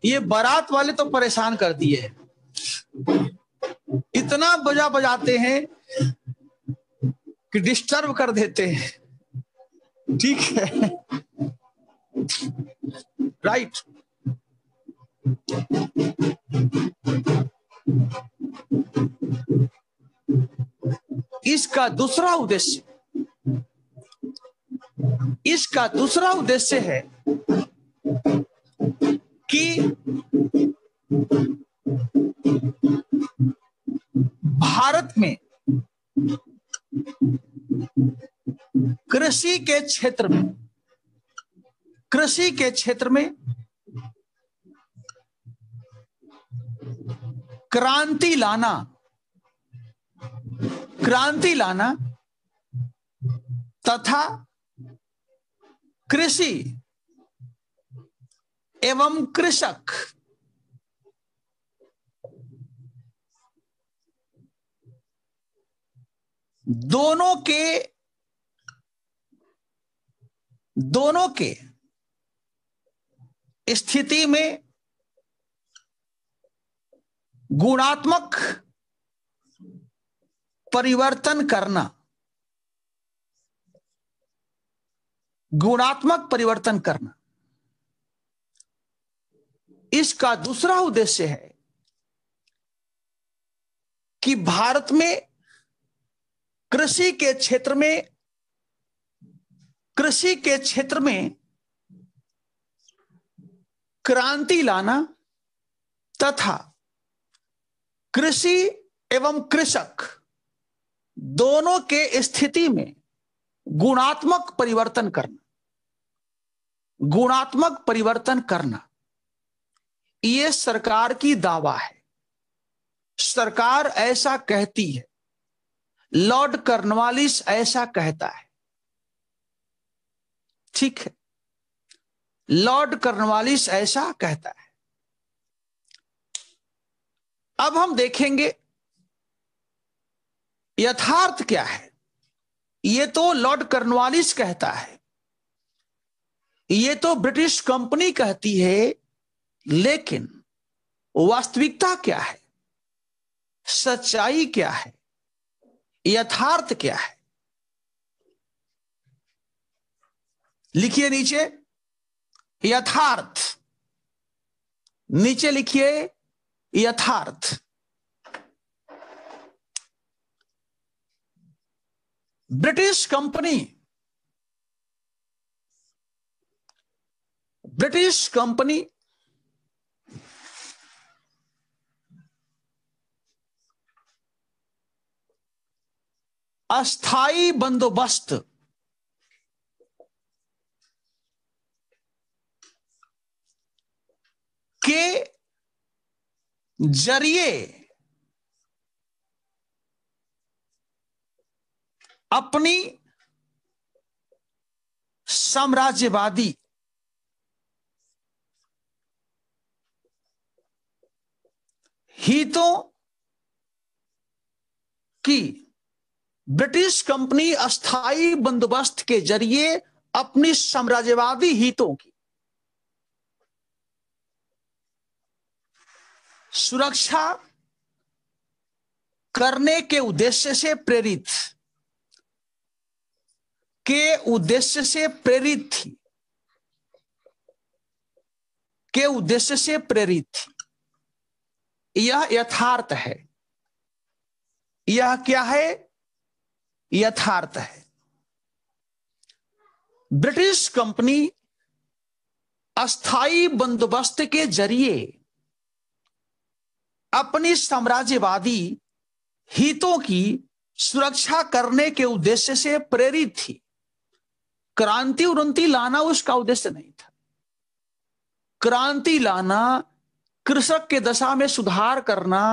ये बारात वाले तो परेशान कर दिए इतना बजा बजाते हैं कि डिस्टर्ब कर देते हैं ठीक है राइट इसका दूसरा उद्देश्य इसका दूसरा उद्देश्य है कि भारत में कृषि के क्षेत्र में कृषि के क्षेत्र में क्रांति लाना क्रांति लाना तथा कृषि एवं कृषक दोनों के दोनों के स्थिति में गुणात्मक परिवर्तन करना गुणात्मक परिवर्तन करना इसका दूसरा उद्देश्य है कि भारत में कृषि के क्षेत्र में कृषि के क्षेत्र में क्रांति लाना तथा कृषि एवं कृषक दोनों के स्थिति में गुणात्मक परिवर्तन करना गुणात्मक परिवर्तन करना ये सरकार की दावा है सरकार ऐसा कहती है लॉर्ड कर्नवालिस ऐसा कहता है ठीक है लॉर्ड कर्नवालिस ऐसा कहता है अब हम देखेंगे यथार्थ क्या है ये तो लॉर्ड कर्नवालिस कहता है ये तो ब्रिटिश कंपनी कहती है लेकिन वास्तविकता क्या है सच्चाई क्या है यथार्थ क्या है लिखिए नीचे यथार्थ नीचे लिखिए यथार्थ ब्रिटिश कंपनी ब्रिटिश कंपनी अस्थाई बंदोबस्त के जरिए अपनी साम्राज्यवादी हितों की ब्रिटिश कंपनी अस्थाई बंदोबस्त के जरिए अपनी साम्राज्यवादी हितों की सुरक्षा करने के उद्देश्य से प्रेरित के उद्देश्य से प्रेरित थी के उद्देश्य से प्रेरित थी यह यथार्थ है यह क्या है यथार्थ है ब्रिटिश कंपनी अस्थाई बंदोबस्त के जरिए अपनी साम्राज्यवादी हितों की सुरक्षा करने के उद्देश्य से प्रेरित थी क्रांति उन्नति लाना उसका उद्देश्य नहीं था क्रांति लाना कृषक के दशा में सुधार करना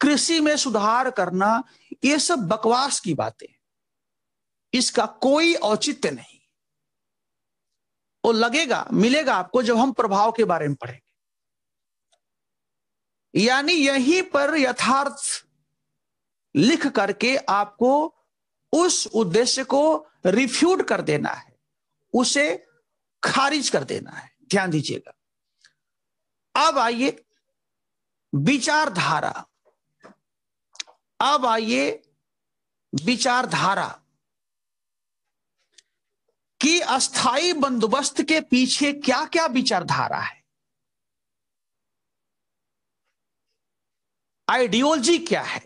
कृषि में सुधार करना ये सब बकवास की बातें इसका कोई औचित्य नहीं वो लगेगा मिलेगा आपको जब हम प्रभाव के बारे में पढ़ेंगे यानी यहीं पर यथार्थ लिख करके आपको उस उद्देश्य को रिफ्यूट कर देना है उसे खारिज कर देना है ध्यान दीजिएगा अब आइए विचारधारा अब आइए विचारधारा कि अस्थाई बंदोबस्त के पीछे क्या क्या विचारधारा है आइडियोलॉजी क्या है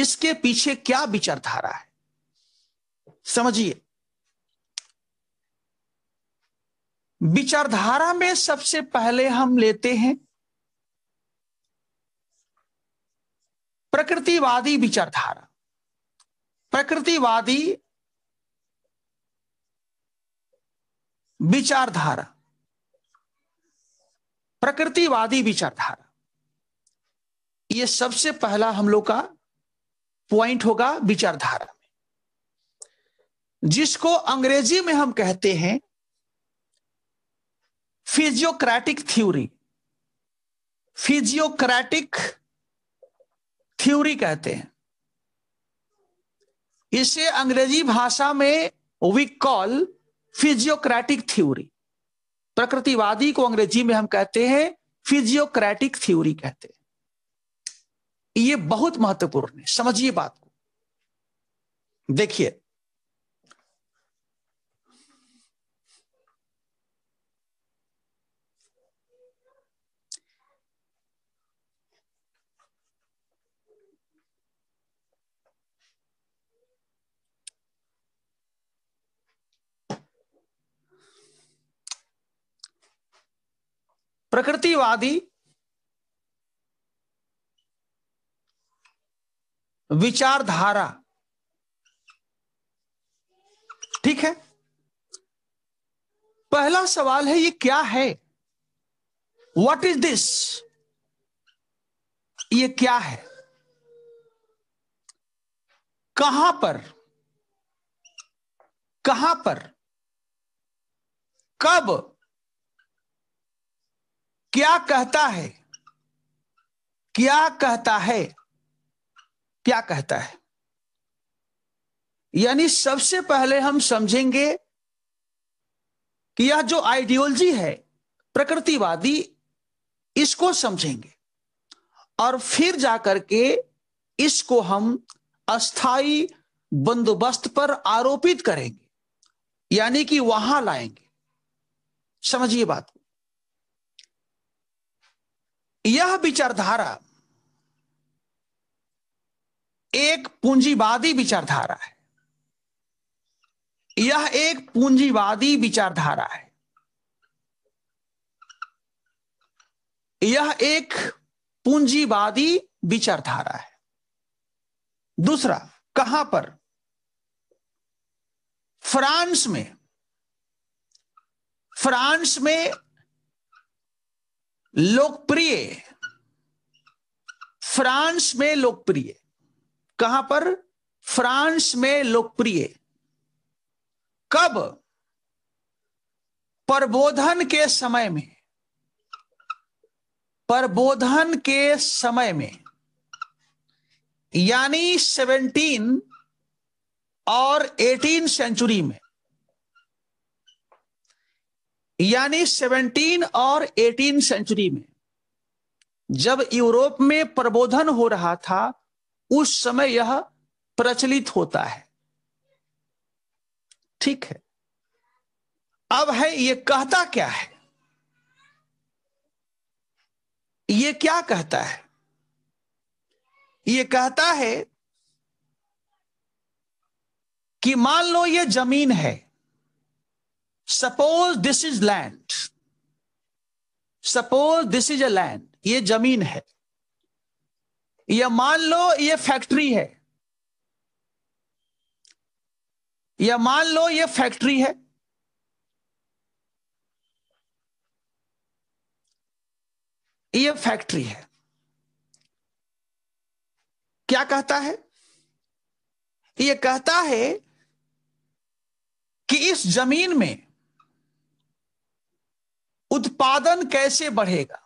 इसके पीछे क्या विचारधारा है समझिए विचारधारा में सबसे पहले हम लेते हैं प्रकृतिवादी विचारधारा प्रकृतिवादी विचारधारा प्रकृतिवादी विचारधारा ये सबसे पहला हम लोग का पॉइंट होगा विचारधारा में जिसको अंग्रेजी में हम कहते हैं फिजियोक्रेटिक थ्योरी फिजियोक्रेटिक थ्योरी कहते हैं इसे अंग्रेजी भाषा में वी कॉल फिजियोक्रेटिक थ्योरी प्रकृतिवादी को अंग्रेजी में हम कहते हैं फिजियोक्रेटिक थ्योरी कहते हैं ये बहुत महत्वपूर्ण है समझिए बात को देखिए प्रकृतिवादी विचारधारा ठीक है पहला सवाल है ये क्या है वॉट इज दिस ये क्या है कहां पर कहां पर कब क्या कहता है क्या कहता है क्या कहता है यानी सबसे पहले हम समझेंगे कि यह जो आइडियोलॉजी है प्रकृतिवादी इसको समझेंगे और फिर जाकर के इसको हम अस्थाई बंदोबस्त पर आरोपित करेंगे यानी कि वहां लाएंगे समझिए बात यह विचारधारा एक पूंजीवादी विचारधारा है यह एक पूंजीवादी विचारधारा है यह एक पूंजीवादी विचारधारा है दूसरा कहां पर फ्रांस में फ्रांस में लोकप्रिय फ्रांस में लोकप्रिय कहां पर फ्रांस में लोकप्रिय कब प्रबोधन के समय में प्रबोधन के समय में यानी 17 और 18 सेंचुरी में यानी 17 और 18 सेंचुरी में जब यूरोप में प्रबोधन हो रहा था उस समय यह प्रचलित होता है ठीक है अब है ये कहता क्या है ये क्या कहता है ये कहता है कि मान लो ये जमीन है suppose this is land suppose this is a land ये जमीन है या मान लो ये फैक्ट्री है या मान लो ये फैक्ट्री है ये फैक्ट्री है क्या कहता है ये कहता है कि इस जमीन में उत्पादन कैसे बढ़ेगा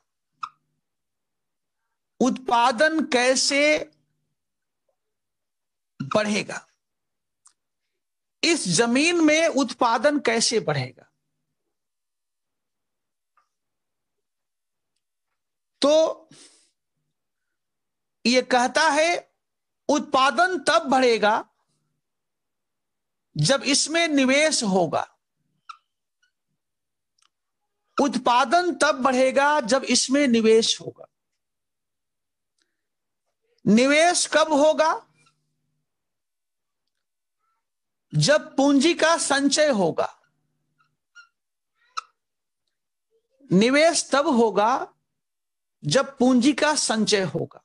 उत्पादन कैसे बढ़ेगा इस जमीन में उत्पादन कैसे बढ़ेगा तो ये कहता है उत्पादन तब बढ़ेगा जब इसमें निवेश होगा उत्पादन तब बढ़ेगा जब इसमें निवेश होगा निवेश कब होगा जब पूंजी का संचय होगा निवेश तब होगा जब पूंजी का संचय होगा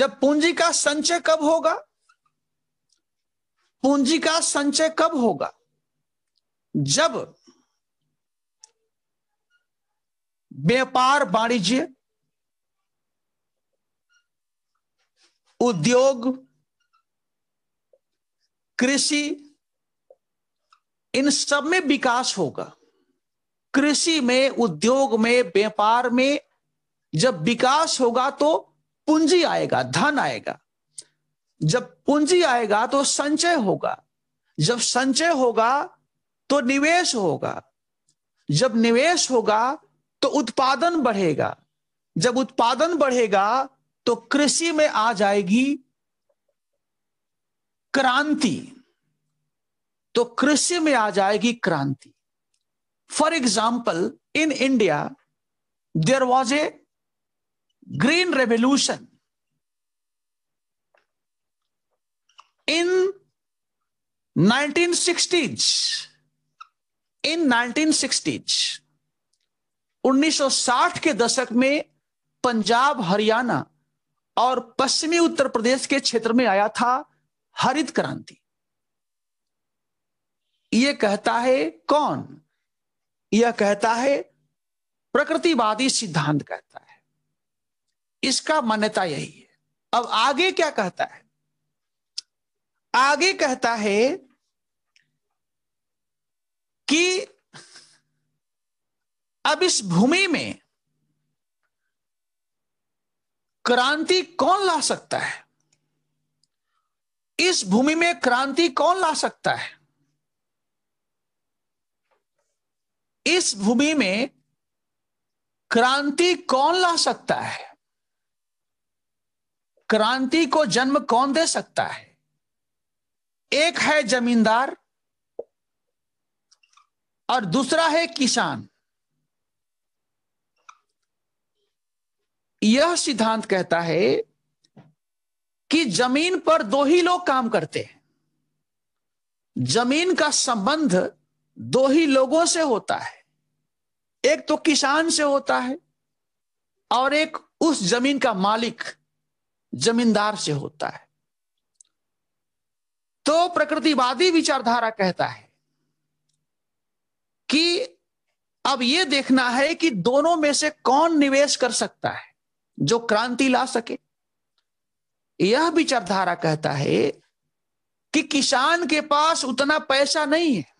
जब पूंजी का संचय कब होगा पूंजी का संचय कब होगा जब व्यापार वाणिज्य उद्योग कृषि इन सब में विकास होगा कृषि में उद्योग में व्यापार में जब विकास होगा तो पूंजी आएगा धन आएगा जब पूंजी आएगा तो संचय होगा जब संचय होगा तो निवेश होगा जब निवेश होगा तो उत्पादन बढ़ेगा जब उत्पादन बढ़ेगा तो कृषि में आ जाएगी क्रांति तो कृषि में आ जाएगी क्रांति for example in India there was a green nineteen sixties 1960s nineteen 1960s 1960 के दशक में पंजाब हरियाणा और पश्चिमी उत्तर प्रदेश के क्षेत्र में आया था हरित क्रांति यह कहता है कौन यह कहता है प्रकृतिवादी सिद्धांत कहता है इसका मान्यता यही है अब आगे क्या कहता है आगे कहता है कि अब इस भूमि में क्रांति कौन ला सकता है इस भूमि में क्रांति कौन ला सकता है इस भूमि में क्रांति कौन ला सकता है क्रांति को जन्म कौन दे सकता है एक है जमींदार और दूसरा है किसान यह सिद्धांत कहता है कि जमीन पर दो ही लोग काम करते हैं जमीन का संबंध दो ही लोगों से होता है एक तो किसान से होता है और एक उस जमीन का मालिक जमींदार से होता है तो प्रकृतिवादी विचारधारा कहता है कि अब यह देखना है कि दोनों में से कौन निवेश कर सकता है जो क्रांति ला सके यह विचारधारा कहता है कि किसान के पास उतना पैसा नहीं है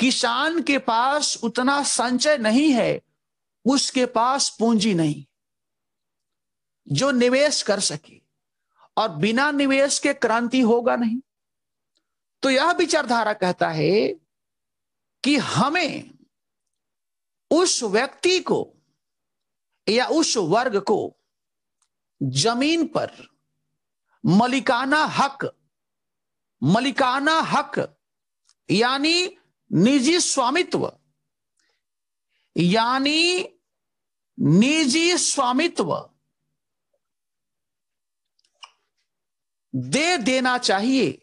किसान के पास उतना संचय नहीं है उसके पास पूंजी नहीं जो निवेश कर सके और बिना निवेश के क्रांति होगा नहीं तो यह विचारधारा कहता है कि हमें उस व्यक्ति को या उस वर्ग को जमीन पर मलिकाना हक मलिकाना हक यानी निजी स्वामित्व यानी निजी स्वामित्व दे देना चाहिए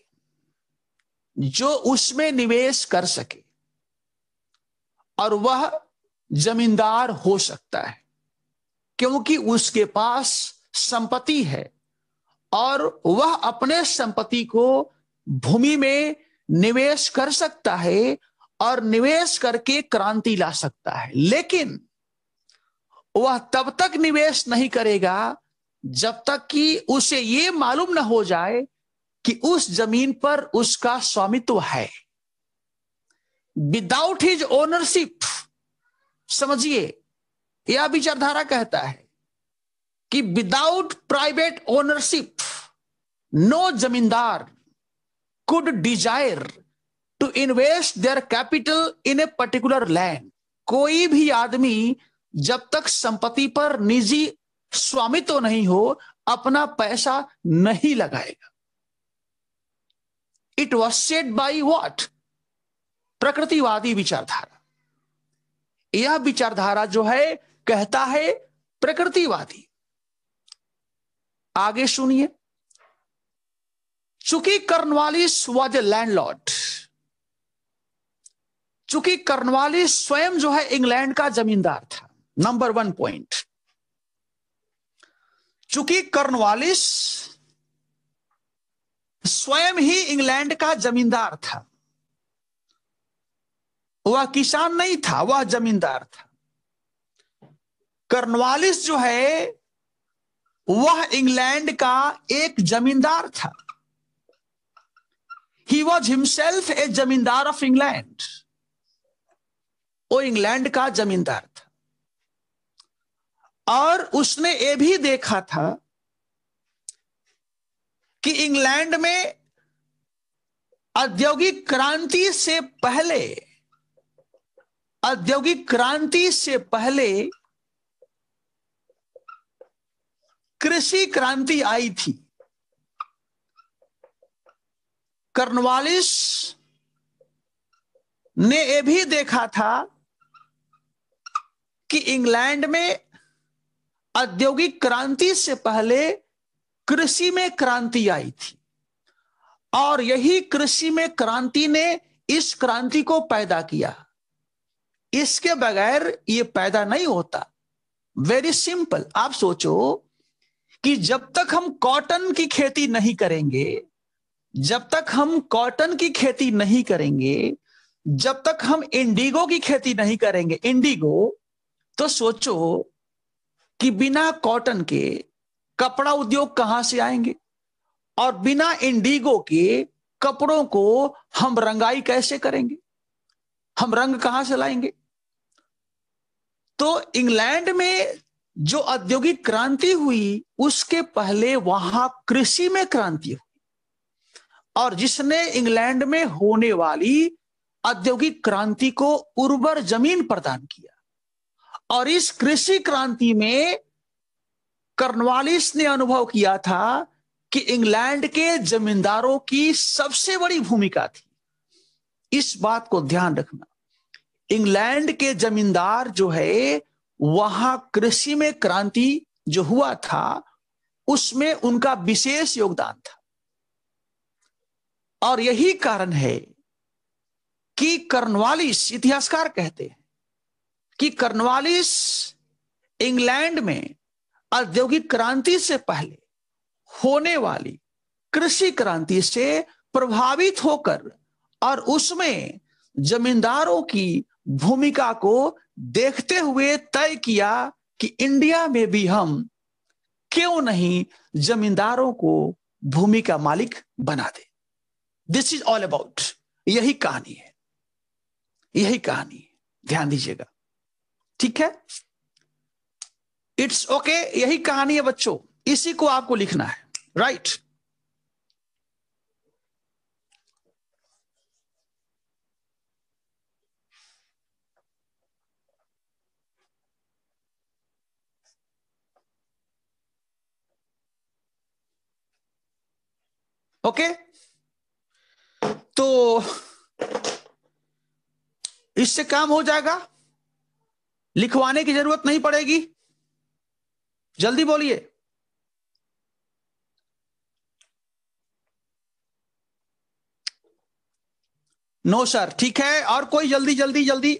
जो उसमें निवेश कर सके और वह जमींदार हो सकता है क्योंकि उसके पास संपत्ति है और वह अपने संपत्ति को भूमि में निवेश कर सकता है और निवेश करके क्रांति ला सकता है लेकिन वह तब तक निवेश नहीं करेगा जब तक कि उसे ये मालूम ना हो जाए कि उस जमीन पर उसका स्वामित्व है विदाउट हिज ओनरशिप समझिए यह विचारधारा कहता है कि without private ownership no zamindar could desire to invest their capital in a particular land कोई भी आदमी जब तक संपत्ति पर निजी स्वामित्व तो नहीं हो अपना पैसा नहीं लगाएगा it was said by what प्रकृतिवादी विचारधारा यह विचारधारा जो है कहता है प्रकृतिवादी आगे सुनिए चूंकि कर्नवालिस वॉज ए लैंडलॉर्ड चूंकि कर्नवालिस स्वयं जो है इंग्लैंड का जमींदार था नंबर वन पॉइंट चूंकि कर्नवालिस स्वयं ही इंग्लैंड का जमींदार था वह किसान नहीं था वह जमींदार था कर्नवालिस जो है वह इंग्लैंड का एक जमींदार था ही वॉज हिमसेल्फ ए जमींदार ऑफ इंग्लैंड वो इंग्लैंड का जमींदार था और उसने ये भी देखा था कि इंग्लैंड में औद्योगिक क्रांति से पहले औद्योगिक क्रांति से पहले कृषि क्रांति आई थी कर्नवालिस ने यह भी देखा था कि इंग्लैंड में औद्योगिक क्रांति से पहले कृषि में क्रांति आई थी और यही कृषि में क्रांति ने इस क्रांति को पैदा किया इसके बगैर ये पैदा नहीं होता वेरी सिंपल आप सोचो कि जब तक हम कॉटन की खेती नहीं करेंगे जब तक हम कॉटन की खेती नहीं करेंगे जब तक हम इंडिगो की खेती नहीं करेंगे इंडिगो तो सोचो कि बिना कॉटन के कपड़ा उद्योग कहां से आएंगे और बिना इंडिगो के कपड़ों को हम रंगाई कैसे करेंगे हम रंग कहां से लाएंगे तो इंग्लैंड में जो औद्योगिक क्रांति हुई उसके पहले वहां कृषि में क्रांति हुई और जिसने इंग्लैंड में होने वाली औद्योगिक क्रांति को उर्वर जमीन प्रदान किया और इस कृषि क्रांति में कर्नवालिस ने अनुभव किया था कि इंग्लैंड के जमींदारों की सबसे बड़ी भूमिका थी इस बात को ध्यान रखना इंग्लैंड के जमींदार जो है वहां कृषि में क्रांति जो हुआ था उसमें उनका विशेष योगदान था और यही कारण है कि कर्नवालिस इतिहासकार कहते हैं कि कर्नवालिस इंग्लैंड में औद्योगिक क्रांति से पहले होने वाली कृषि क्रांति से प्रभावित होकर और उसमें जमींदारों की भूमिका को देखते हुए तय किया कि इंडिया में भी हम क्यों नहीं जमींदारों को भूमि का मालिक बना दे दिस इज ऑल अबाउट यही कहानी है यही कहानी है ध्यान दीजिएगा ठीक है इट्स ओके okay, यही कहानी है बच्चों इसी को आपको लिखना है राइट right? ओके तो इससे काम हो जाएगा लिखवाने की जरूरत नहीं पड़ेगी जल्दी बोलिए नो सर ठीक है और कोई जल्दी जल्दी जल्दी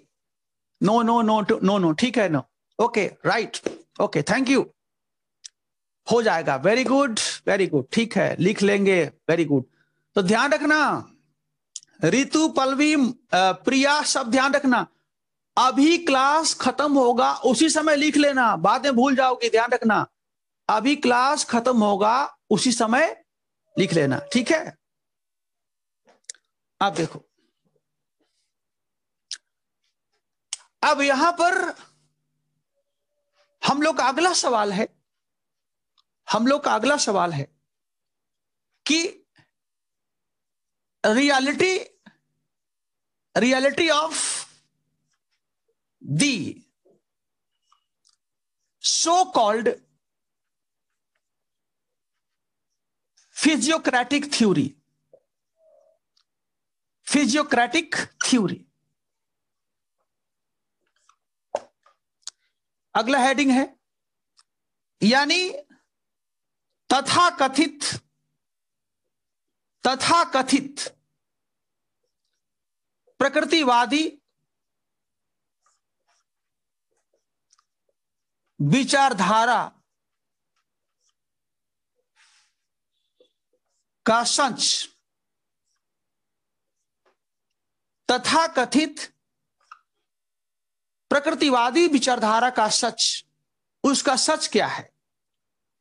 no no no no no ठीक है no okay right okay thank you हो जाएगा वेरी गुड वेरी गुड ठीक है लिख लेंगे वेरी गुड तो ध्यान रखना ऋतु पलवी प्रिया सब ध्यान रखना अभी क्लास खत्म होगा उसी समय लिख लेना बाद में भूल जाओगे ध्यान रखना अभी क्लास खत्म होगा उसी समय लिख लेना ठीक है आप देखो अब यहां पर हम लोग अगला सवाल है हम लोग का अगला सवाल है कि reality reality of the so called physiocratic theory physiocratic theory अगला हेडिंग है यानी तथा कथित तथा कथित प्रकृतिवादी विचारधारा का संच तथा कथित प्रकृतिवादी विचारधारा का सच उसका सच क्या है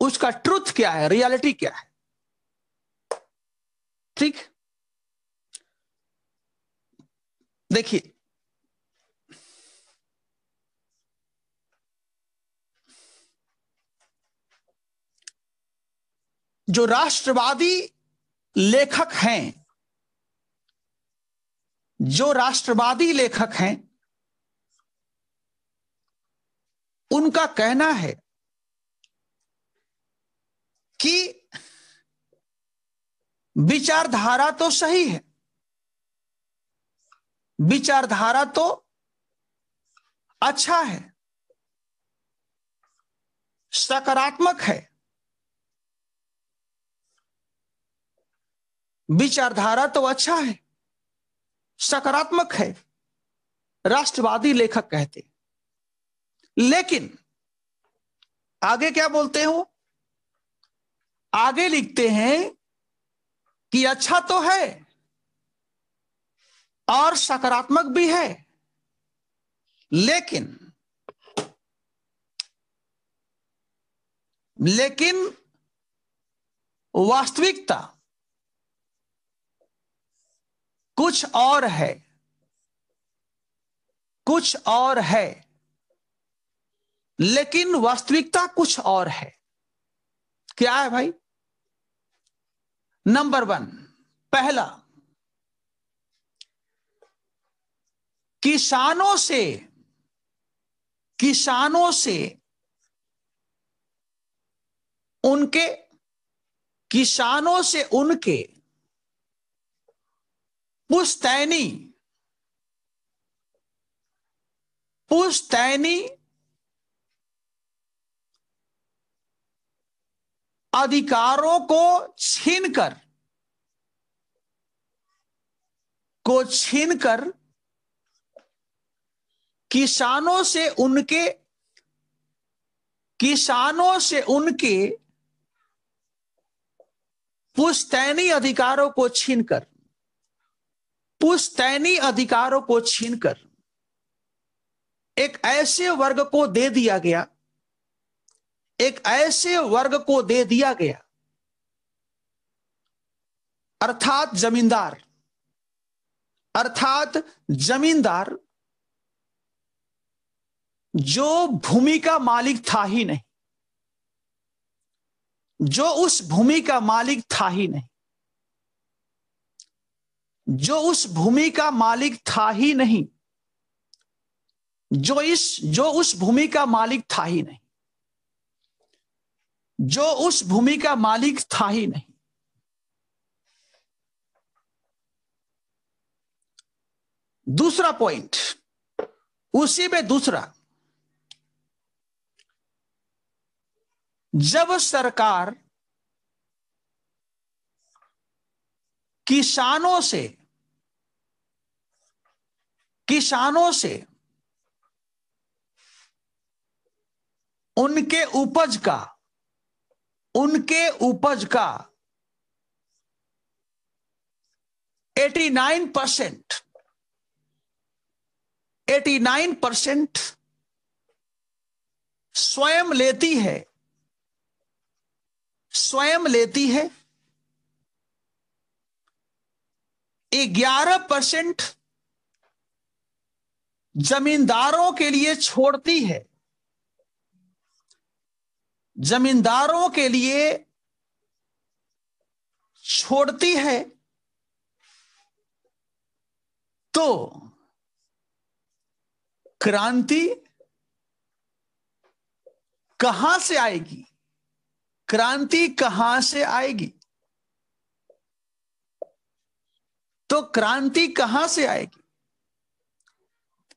उसका ट्रुथ क्या है रियलिटी क्या है ठीक देखिए जो राष्ट्रवादी लेखक हैं जो राष्ट्रवादी लेखक हैं उनका कहना है कि विचारधारा तो सही है विचारधारा तो अच्छा है सकारात्मक है विचारधारा तो अच्छा है सकारात्मक है राष्ट्रवादी लेखक कहते लेकिन आगे क्या बोलते हो आगे लिखते हैं कि अच्छा तो है और सकारात्मक भी है लेकिन लेकिन वास्तविकता कुछ और है कुछ और है लेकिन वास्तविकता कुछ और है क्या है भाई नंबर वन पहला किसानों से किसानों से उनके किसानों से उनके पुस्तैनी पुस्तैनी अधिकारों को छीनकर को छीनकर किसानों से उनके किसानों से उनके पुस्तैनी अधिकारों को छीनकर पुस्तैनी अधिकारों को छीनकर एक ऐसे वर्ग को दे दिया गया एक ऐसे वर्ग को दे दिया गया अर्थात जमींदार अर्थात जमींदार जो भूमि का मालिक था ही नहीं जो उस भूमि का मालिक था ही नहीं जो उस भूमि का मालिक था ही नहीं जो इस जो उस भूमि का मालिक था ही नहीं जो उस भूमि का मालिक था ही नहीं दूसरा पॉइंट उसी में दूसरा जब सरकार किसानों से किसानों से उनके उपज का उनके उपज का 89 परसेंट एटी परसेंट स्वयं लेती है स्वयं लेती है ग्यारह परसेंट जमींदारों के लिए छोड़ती है जमींदारों के लिए छोड़ती है तो क्रांति कहां से आएगी क्रांति कहां से आएगी तो क्रांति कहां से आएगी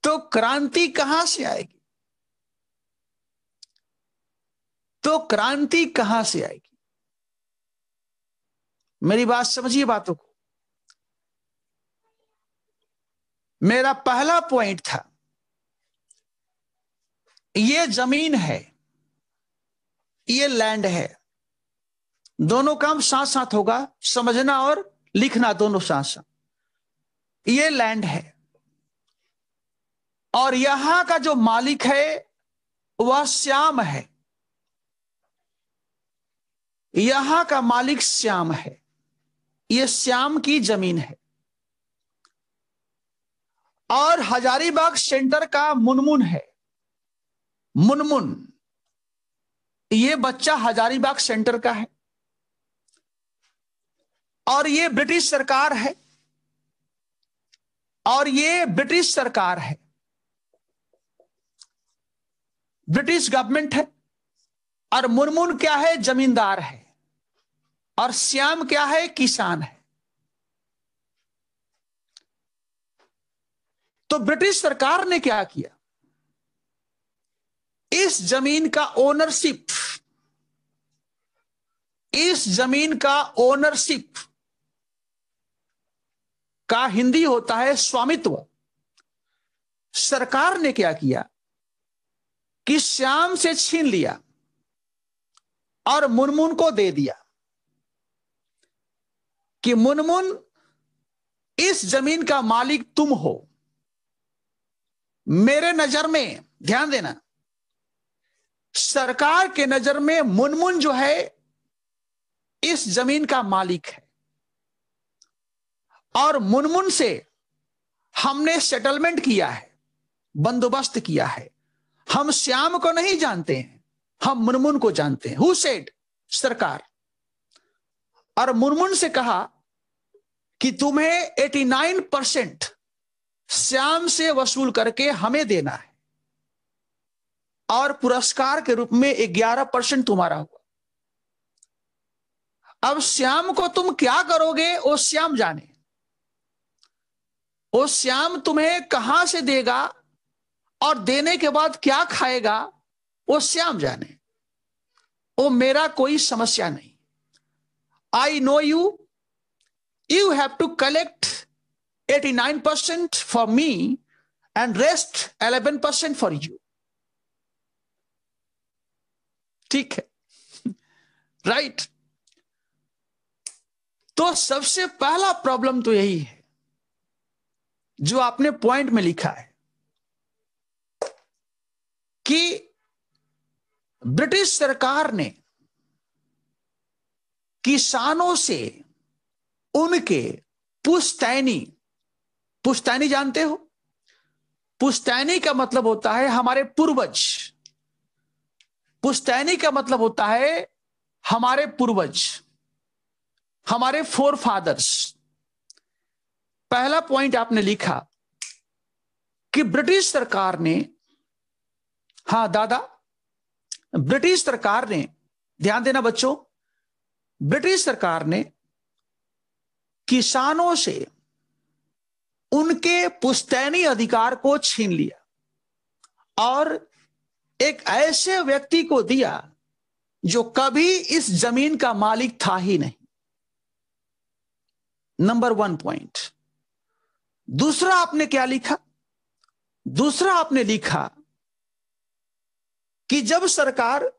तो क्रांति कहां से आएगी तो क्रांति कहां से आएगी मेरी बात समझिए बातों को मेरा पहला पॉइंट था ये जमीन है ये लैंड है दोनों काम साथ साथ होगा समझना और लिखना दोनों साथ साथ ये लैंड है और यहां का जो मालिक है वह श्याम है यहां का मालिक श्याम है यह श्याम की जमीन है और हजारीबाग सेंटर का मुनमुन है मुनमुन ये बच्चा हजारीबाग सेंटर का है और ये ब्रिटिश सरकार है और ये ब्रिटिश सरकार है ब्रिटिश गवर्नमेंट है और मुनमुन क्या है जमींदार है और श्याम क्या है किसान है तो ब्रिटिश सरकार ने क्या किया इस जमीन का ओनरशिप इस जमीन का ओनरशिप का हिंदी होता है स्वामित्व सरकार ने क्या किया कि श्याम से छीन लिया और मुनमुन को दे दिया कि मुनमुन इस जमीन का मालिक तुम हो मेरे नजर में ध्यान देना सरकार के नजर में मुनमुन जो है इस जमीन का मालिक है और मुनमुन से हमने सेटलमेंट किया है बंदोबस्त किया है हम श्याम को नहीं जानते हैं हम मुनमुन को जानते हैं हु सेड सरकार और मुर्मुन से कहा कि तुम्हें 89 परसेंट श्याम से वसूल करके हमें देना है और पुरस्कार के रूप में 11 परसेंट तुम्हारा हुआ अब श्याम को तुम क्या करोगे वो श्याम जाने वो श्याम तुम्हें कहां से देगा और देने के बाद क्या खाएगा वो श्याम जाने वो मेरा कोई समस्या नहीं I know you. You have to collect 89% for me and rest 11% for you. ठीक है राइट तो सबसे पहला प्रॉब्लम तो यही है जो आपने पॉइंट में लिखा है कि ब्रिटिश सरकार ने किसानों से उनके पुस्तैनी पुस्तैनी जानते हो पुस्तैनी का मतलब होता है हमारे पूर्वज पुस्तैनी का मतलब होता है हमारे पूर्वज हमारे फोर फादर्स पहला पॉइंट आपने लिखा कि ब्रिटिश सरकार ने हाँ दादा ब्रिटिश सरकार ने ध्यान देना बच्चों ब्रिटिश सरकार ने किसानों से उनके पुस्तैनी अधिकार को छीन लिया और एक ऐसे व्यक्ति को दिया जो कभी इस जमीन का मालिक था ही नहीं नंबर वन पॉइंट दूसरा आपने क्या लिखा दूसरा आपने लिखा कि जब सरकार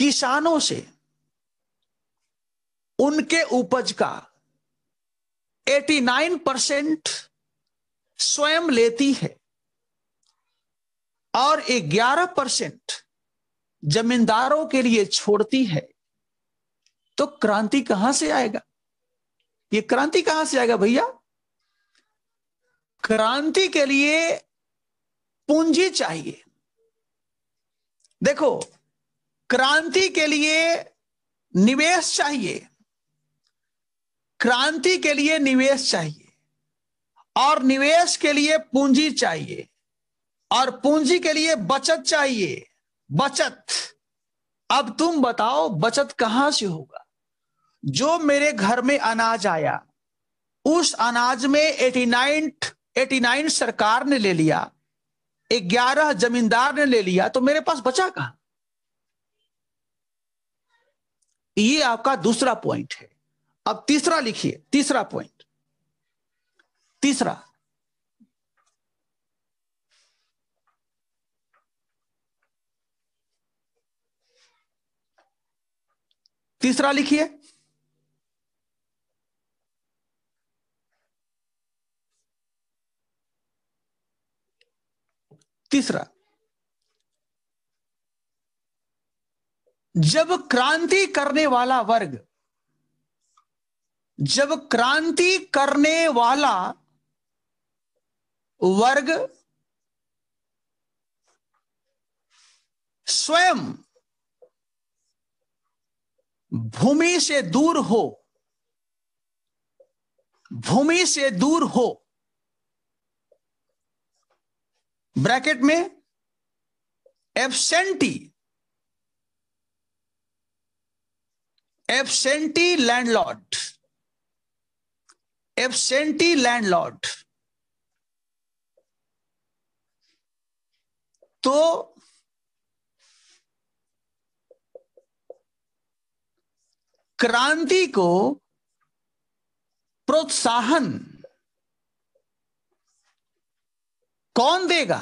किसानों से उनके उपज का 89 परसेंट स्वयं लेती है और 11 परसेंट जमींदारों के लिए छोड़ती है तो क्रांति कहां से आएगा ये क्रांति कहां से आएगा भैया क्रांति के लिए पूंजी चाहिए देखो क्रांति के लिए निवेश चाहिए क्रांति के लिए निवेश चाहिए और निवेश के लिए पूंजी चाहिए और पूंजी के लिए बचत चाहिए बचत अब तुम बताओ बचत कहां से होगा जो मेरे घर में अनाज आया उस अनाज में एटी नाइन एटी नाइन सरकार ने ले लिया ग्यारह जमींदार ने ले लिया तो मेरे पास बचा कहा ये आपका दूसरा पॉइंट है अब तीसरा लिखिए तीसरा पॉइंट तीसरा तीसरा लिखिए तीसरा जब क्रांति करने वाला वर्ग जब क्रांति करने वाला वर्ग स्वयं भूमि से दूर हो भूमि से दूर हो ब्रैकेट में absentee absentee landlord absentee landlord तो क्रांति को प्रोत्साहन कौन देगा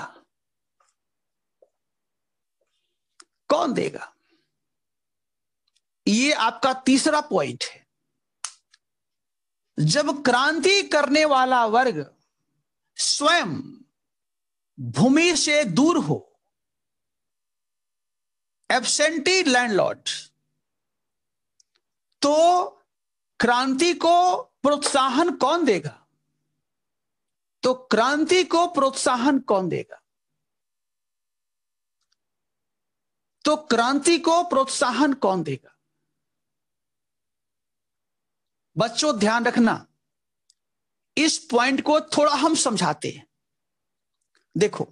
कौन देगा ये आपका तीसरा पॉइंट है जब क्रांति करने वाला वर्ग स्वयं भूमि से दूर हो एबसेंटी लैंडलॉर्ड तो क्रांति को प्रोत्साहन कौन देगा तो क्रांति को प्रोत्साहन कौन देगा तो क्रांति को प्रोत्साहन कौन देगा बच्चों ध्यान रखना इस पॉइंट को थोड़ा हम समझाते हैं देखो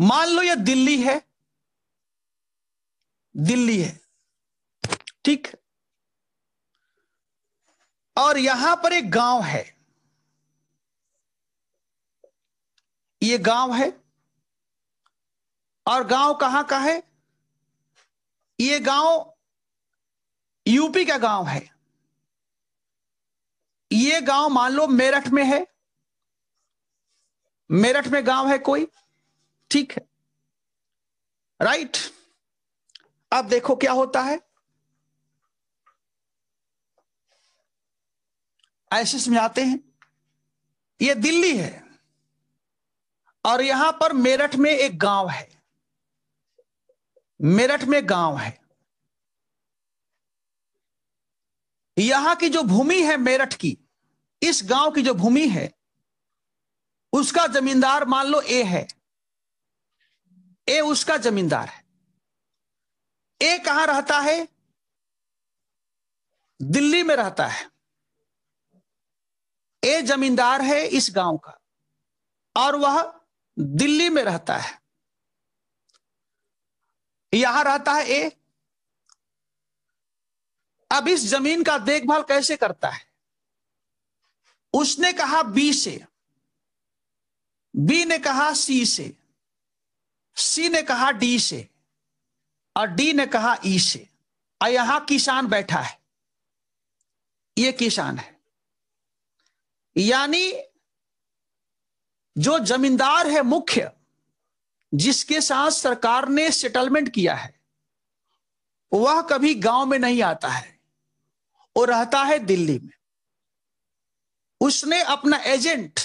मान लो यह दिल्ली है दिल्ली है ठीक और यहां पर एक गांव है ये गांव है और गांव कहां का है ये गांव यूपी का गांव है ये गांव मान लो मेरठ में है मेरठ में गांव है कोई ठीक है राइट अब देखो क्या होता है ऐसे आते हैं ये दिल्ली है और यहां पर मेरठ में एक गांव है मेरठ में गांव है यहां की जो भूमि है मेरठ की इस गांव की जो भूमि है उसका जमींदार मान लो ए है ए उसका जमींदार है ए कहां रहता है दिल्ली में रहता है ए जमींदार है इस गांव का और वह दिल्ली में रहता है यहां रहता है ए अब इस जमीन का देखभाल कैसे करता है उसने कहा बी से बी ने कहा सी से सी ने कहा डी से और डी ने कहा ई से और यहां किसान बैठा है ये किसान है यानी जो जमींदार है मुख्य जिसके साथ सरकार ने सेटलमेंट किया है वह कभी गांव में नहीं आता है वो रहता है दिल्ली में उसने अपना एजेंट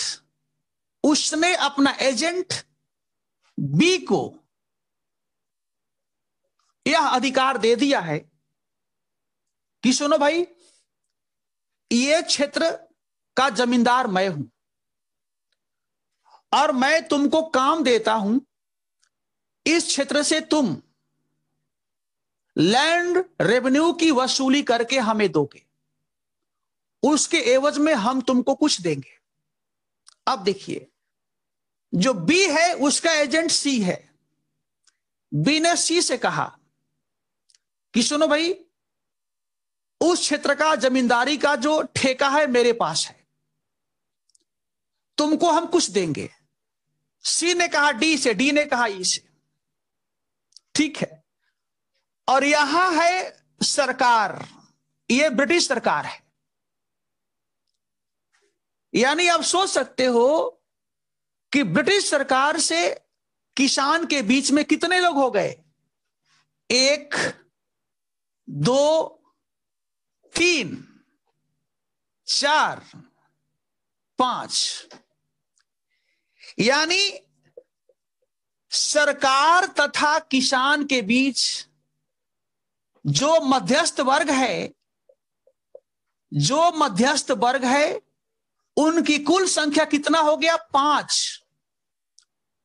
उसने अपना एजेंट बी को यह अधिकार दे दिया है कि सुनो भाई ये क्षेत्र का जमींदार मैं हूं और मैं तुमको काम देता हूं इस क्षेत्र से तुम लैंड रेवेन्यू की वसूली करके हमें दोगे उसके एवज में हम तुमको कुछ देंगे अब देखिए जो बी है उसका एजेंट सी है बी ने सी से कहा कि सुनो भाई उस क्षेत्र का जमींदारी का जो ठेका है मेरे पास है तुमको हम कुछ देंगे सी ने कहा डी से डी ने कहा ई e से ठीक है और यहां है सरकार ये ब्रिटिश सरकार है यानी आप सोच सकते हो कि ब्रिटिश सरकार से किसान के बीच में कितने लोग हो गए एक दो तीन चार पांच यानी सरकार तथा किसान के बीच जो मध्यस्थ वर्ग है जो मध्यस्थ वर्ग है उनकी कुल संख्या कितना हो गया पांच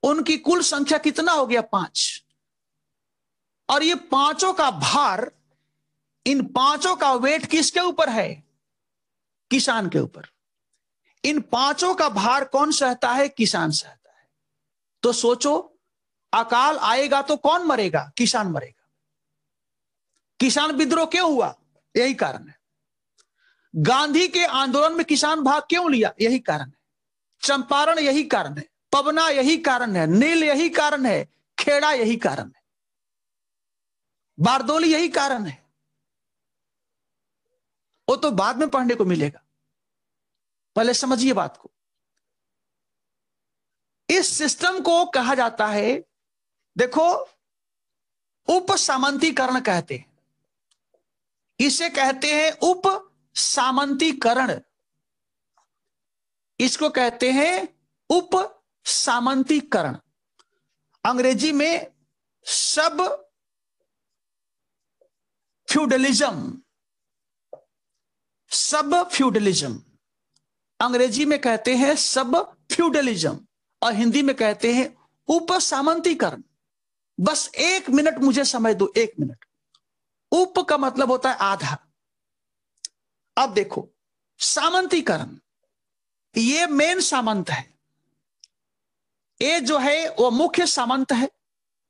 उनकी कुल संख्या कितना हो गया पांच और ये पांचों का भार इन पांचों का वेट किसके ऊपर है किसान के ऊपर इन पांचों का भार कौन सहता है किसान सहता है तो सोचो अकाल आएगा तो कौन मरेगा किसान मरेगा किसान विद्रोह क्यों हुआ यही कारण है गांधी के आंदोलन में किसान भाग क्यों लिया यही कारण है चंपारण यही कारण है पवना यही कारण है नील यही कारण है खेड़ा यही कारण है बारदोली यही कारण है वो तो बाद में पढ़ने को मिलेगा पहले समझिए बात को इस सिस्टम को कहा जाता है देखो सामंतीकरण कहते हैं इसे कहते हैं उप सामंतीकरण इसको कहते हैं उप सामंतीकरण अंग्रेजी में सब फ्यूडलिज्म सब फ्यूडलिज्म अंग्रेजी में कहते हैं सब फ्यूडलिज्म और हिंदी में कहते हैं उप सामंतीकरण बस एक मिनट मुझे समय दो एक मिनट उप का मतलब होता है आधा अब देखो सामंतीकरण ये मेन सामंत है ये जो है वो मुख्य सामंत है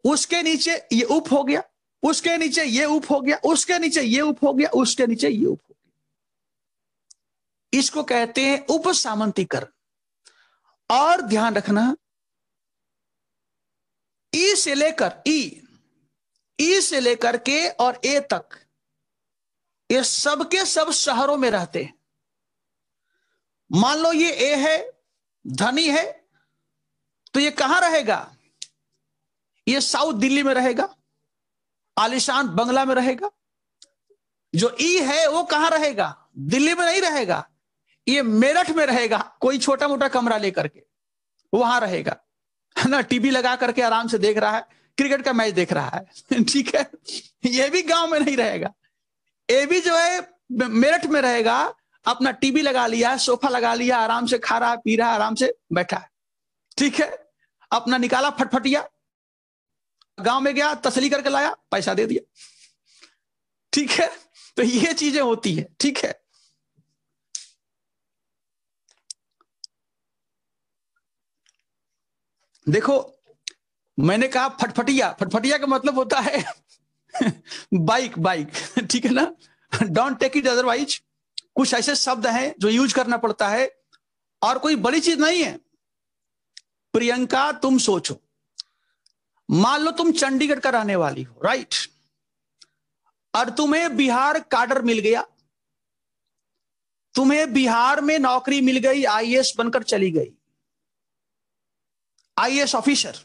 उसके नीचे ये उप हो गया उसके नीचे ये उप हो गया उसके नीचे ये उप हो गया उसके नीचे ये उप हो गया इसको कहते हैं उप सामंतीकरण और ध्यान रखना ई से लेकर ई ई से लेकर के और ए तक ये सबके सब शहरों में रहते हैं मान लो ये ए है धनी है तो ये कहां रहेगा ये साउथ दिल्ली में रहेगा आलिशान बंगला में रहेगा जो ई है वो कहां रहेगा दिल्ली में नहीं रहेगा ये मेरठ में रहेगा कोई छोटा मोटा कमरा लेकर के वहां रहेगा है ना टीवी लगा करके आराम से देख रहा है क्रिकेट का मैच देख रहा है ठीक है ये भी गांव में नहीं रहेगा ये भी जो है मेरठ में रहेगा अपना टीवी लगा लिया सोफा लगा लिया आराम से खा रहा पी रहा आराम से बैठा है ठीक है अपना निकाला फटफटिया गांव में गया तसली करके लाया पैसा दे दिया ठीक है तो ये चीजें होती है ठीक है देखो मैंने कहा फटफटिया फटफटिया का मतलब होता है बाइक बाइक ठीक है ना डोंट टेक इट अदरवाइज कुछ ऐसे शब्द हैं जो यूज करना पड़ता है और कोई बड़ी चीज नहीं है प्रियंका तुम सोचो मान लो तुम चंडीगढ़ का रहने वाली हो राइट और तुम्हें बिहार काडर मिल गया तुम्हें बिहार में नौकरी मिल गई आईएएस बनकर चली गई आईएएस ऑफिसर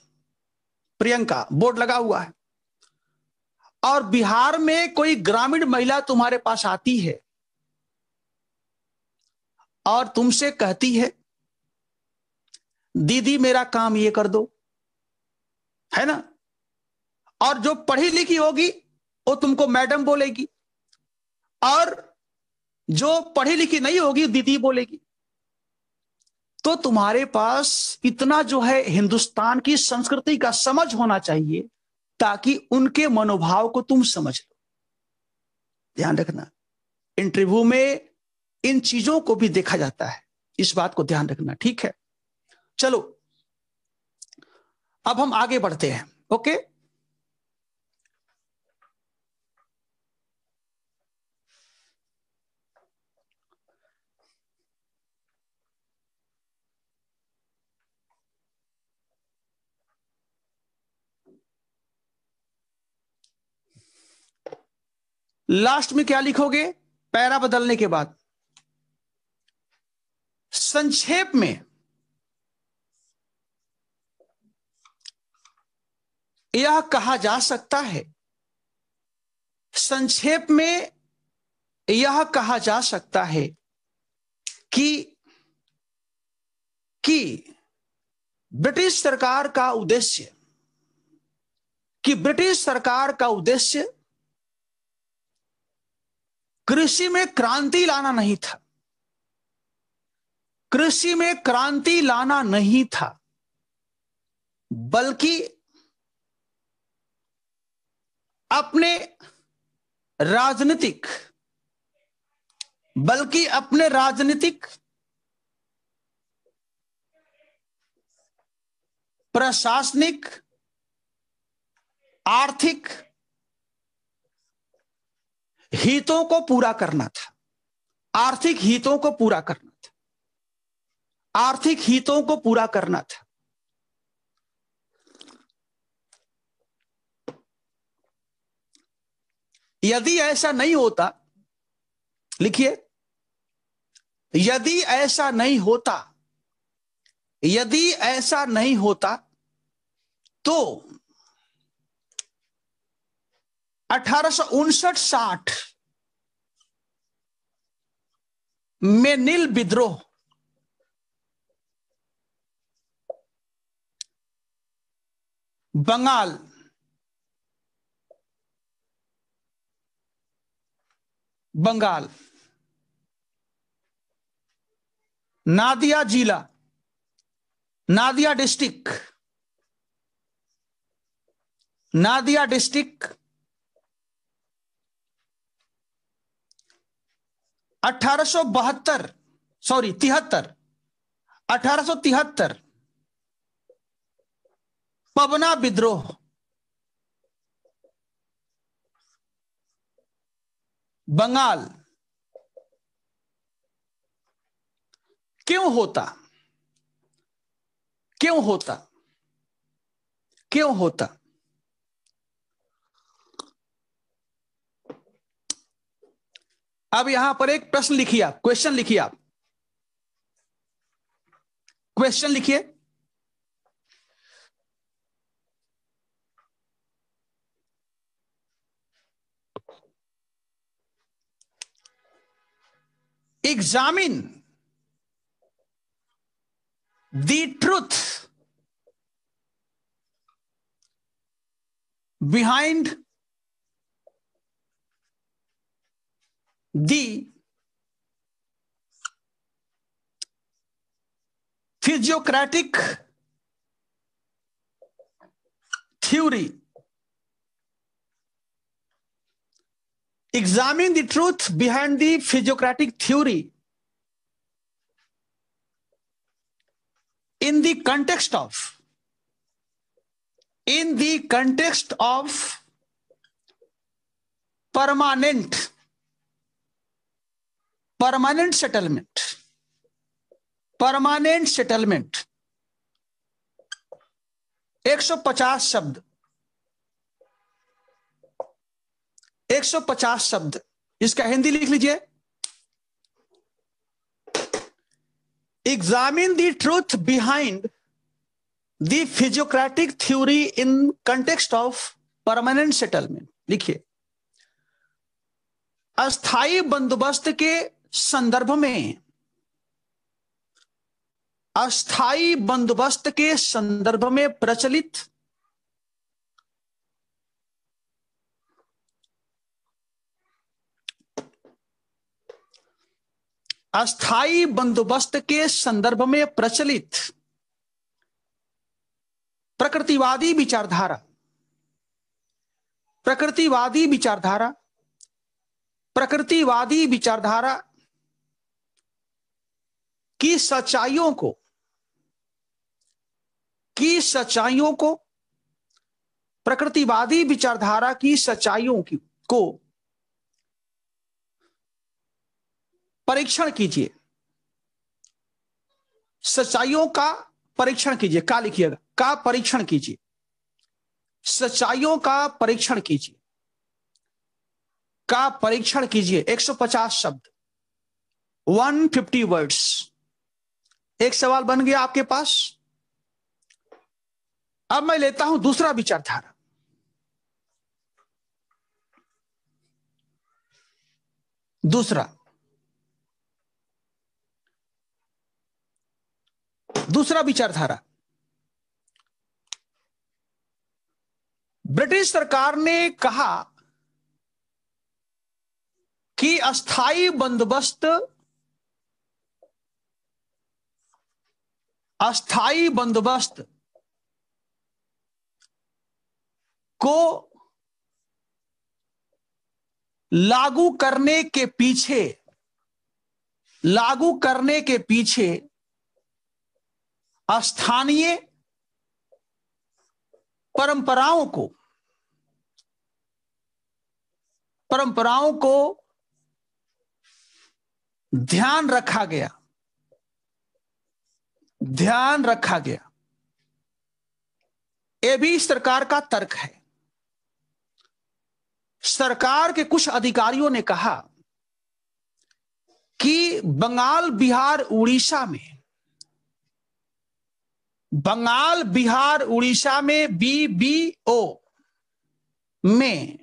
प्रियंका बोर्ड लगा हुआ है और बिहार में कोई ग्रामीण महिला तुम्हारे पास आती है और तुमसे कहती है दीदी मेरा काम ये कर दो है ना और जो पढ़ी लिखी होगी वो तुमको मैडम बोलेगी और जो पढ़ी लिखी नहीं होगी दीदी बोलेगी तो तुम्हारे पास इतना जो है हिंदुस्तान की संस्कृति का समझ होना चाहिए ताकि उनके मनोभाव को तुम समझ लो ध्यान रखना इंटरव्यू में इन चीजों को भी देखा जाता है इस बात को ध्यान रखना ठीक है चलो अब हम आगे बढ़ते हैं ओके लास्ट में क्या लिखोगे पैरा बदलने के बाद संक्षेप में यह कहा जा सकता है संक्षेप में यह कहा जा सकता है कि कि ब्रिटिश सरकार का उद्देश्य कि ब्रिटिश सरकार का उद्देश्य कृषि में क्रांति लाना नहीं था कृषि में क्रांति लाना नहीं था बल्कि अपने राजनीतिक बल्कि अपने राजनीतिक प्रशासनिक आर्थिक हितों को पूरा करना था आर्थिक हितों को पूरा करना था आर्थिक हितों को पूरा करना था यदि ऐसा नहीं होता लिखिए यदि ऐसा नहीं होता यदि ऐसा नहीं होता तो 1859 साठ में नील विद्रोह बंगाल बंगाल नादिया जिला Nadia district Nadia district 1872 sorry तिहत्तर अठारह तिहत्तर पबना विद्रोह बंगाल क्यों होता क्यों होता क्यों होता अब यहां पर एक प्रश्न लिखिए आप क्वेश्चन लिखिए आप क्वेश्चन लिखिए examine the truth behind the physiocratic theory examine the truth behind the physiocratic theory in the context of in the context of permanent permanent settlement permanent settlement 150 शब्द 150 शब्द इसका हिंदी लिख लीजिए examine the truth behind the physiocratic theory in context of permanent settlement लिखिए अस्थाई बंदोबस्त के संदर्भ में अस्थाई बंदोबस्त के संदर्भ में प्रचलित अस्थाई बंदोबस्त के संदर्भ में प्रचलित प्रकृतिवादी विचारधारा प्रकृतिवादी विचारधारा प्रकृतिवादी विचारधारा की सच्चाइयों को की सच्चाइयों को प्रकृतिवादी विचारधारा की सच्चाइयों की को परीक्षण कीजिए सच्चाइयों का परीक्षण कीजिए का लिखिएगा का परीक्षण कीजिए सच्चाइयों का परीक्षण कीजिए का परीक्षण कीजिए 150 शब्द 150 वर्ड्स एक सवाल बन गया आपके पास अब मैं लेता हूं दूसरा विचारधारा दूसरा दूसरा विचारधारा ब्रिटिश सरकार ने कहा कि अस्थाई बंदोबस्त अस्थाई बंदोबस्त को लागू करने के पीछे लागू करने के पीछे स्थानीय परंपराओं को परंपराओं को ध्यान रखा गया ध्यान रखा गया ये भी सरकार का तर्क है सरकार के कुछ अधिकारियों ने कहा कि बंगाल बिहार उड़ीसा में बंगाल बिहार उड़ीसा में बीबीओ में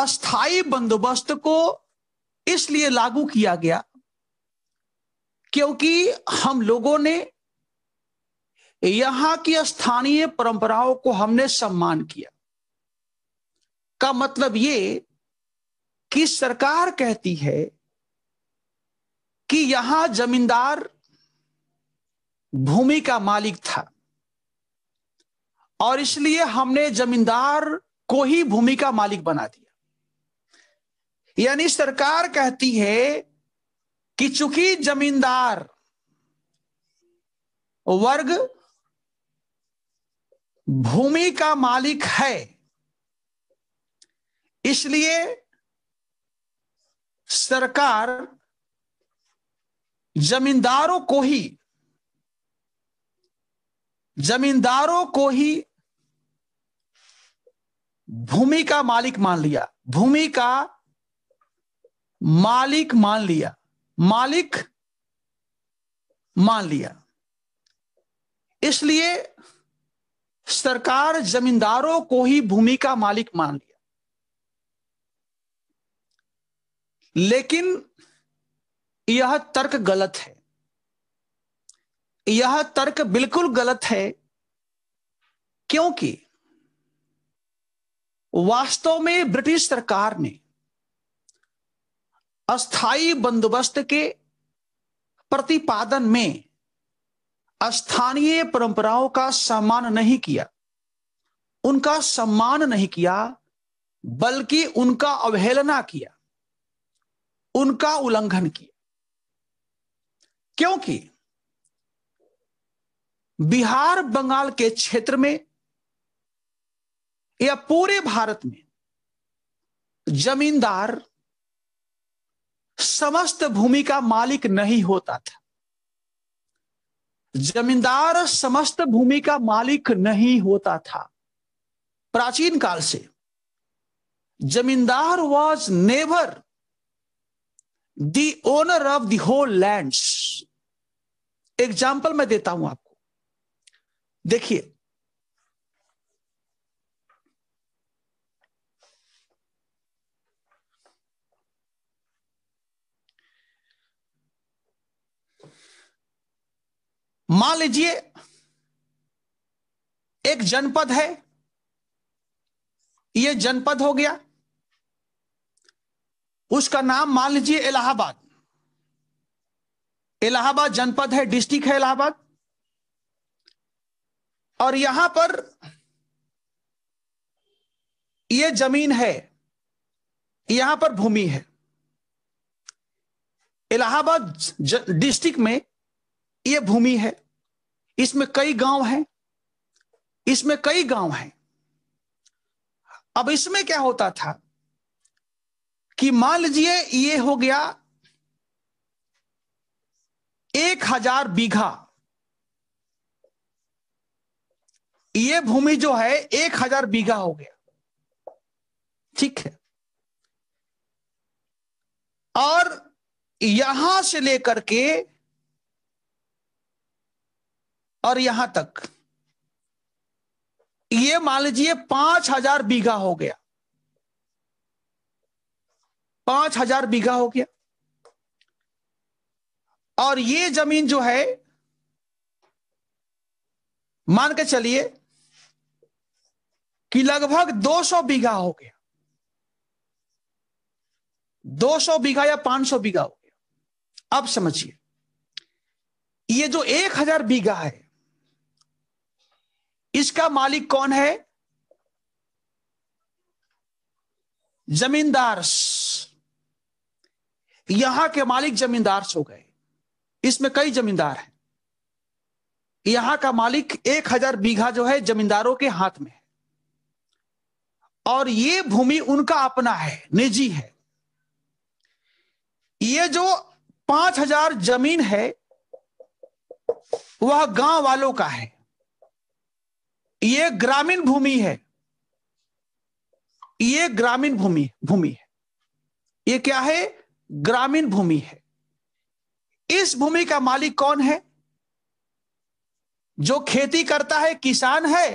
अस्थाई बंदोबस्त को इसलिए लागू किया गया क्योंकि हम लोगों ने यहां की स्थानीय परंपराओं को हमने सम्मान किया का मतलब ये कि सरकार कहती है कि यहां जमींदार भूमि का मालिक था और इसलिए हमने जमींदार को ही भूमि का मालिक बना दिया यानी सरकार कहती है कि चूंकि जमींदार वर्ग भूमि का मालिक है इसलिए सरकार जमींदारों को ही जमींदारों को ही भूमि का मालिक मान लिया भूमि का मालिक मान लिया मालिक मान लिया इसलिए सरकार जमींदारों को ही भूमि का मालिक मान लिया लेकिन यह तर्क गलत है यह तर्क बिल्कुल गलत है क्योंकि वास्तव में ब्रिटिश सरकार ने अस्थाई बंदोबस्त के प्रतिपादन में स्थानीय परंपराओं का सम्मान नहीं किया उनका सम्मान नहीं किया बल्कि उनका अवहेलना किया उनका उल्लंघन किया क्योंकि बिहार बंगाल के क्षेत्र में या पूरे भारत में जमींदार समस्त भूमि का मालिक नहीं होता था जमींदार समस्त भूमि का मालिक नहीं होता था प्राचीन काल से zamindar was never the owner of the whole lands example मैं देता हूं आपको देखिए मान लीजिए एक जनपद है यह जनपद हो गया उसका नाम मान लीजिए इलाहाबाद इलाहाबाद जनपद है डिस्ट्रिक्ट है इलाहाबाद और यहां पर यह जमीन है यहां पर भूमि है इलाहाबाद डिस्ट्रिक्ट में यह भूमि है इसमें कई गांव हैं इसमें कई गांव हैं अब इसमें क्या होता था कि मान लीजिए ये हो गया एक हजार बीघा ये भूमि जो है एक हजार बीघा हो गया ठीक है और यहां से लेकर के और यहां तक ये मान लीजिए पांच हजार बीघा हो गया पांच हजार बीघा हो गया और ये जमीन जो है मान के चलिए कि लगभग 200 बीघा हो गया 200 बीघा या 500 बीघा हो गया अब समझिए ये जो 1000 बीघा है इसका मालिक कौन है जमींदार यहां के मालिक जमींदार हो गए इसमें कई जमींदार हैं यहां का मालिक एक हजार बीघा जो है जमींदारों के हाथ में है और ये भूमि उनका अपना है निजी है ये जो पांच हजार जमीन है वह गांव वालों का है ये ग्रामीण भूमि है ये ग्रामीण भूमि भूमि है ये क्या है ग्रामीण भूमि है इस भूमि का मालिक कौन है जो खेती करता है किसान है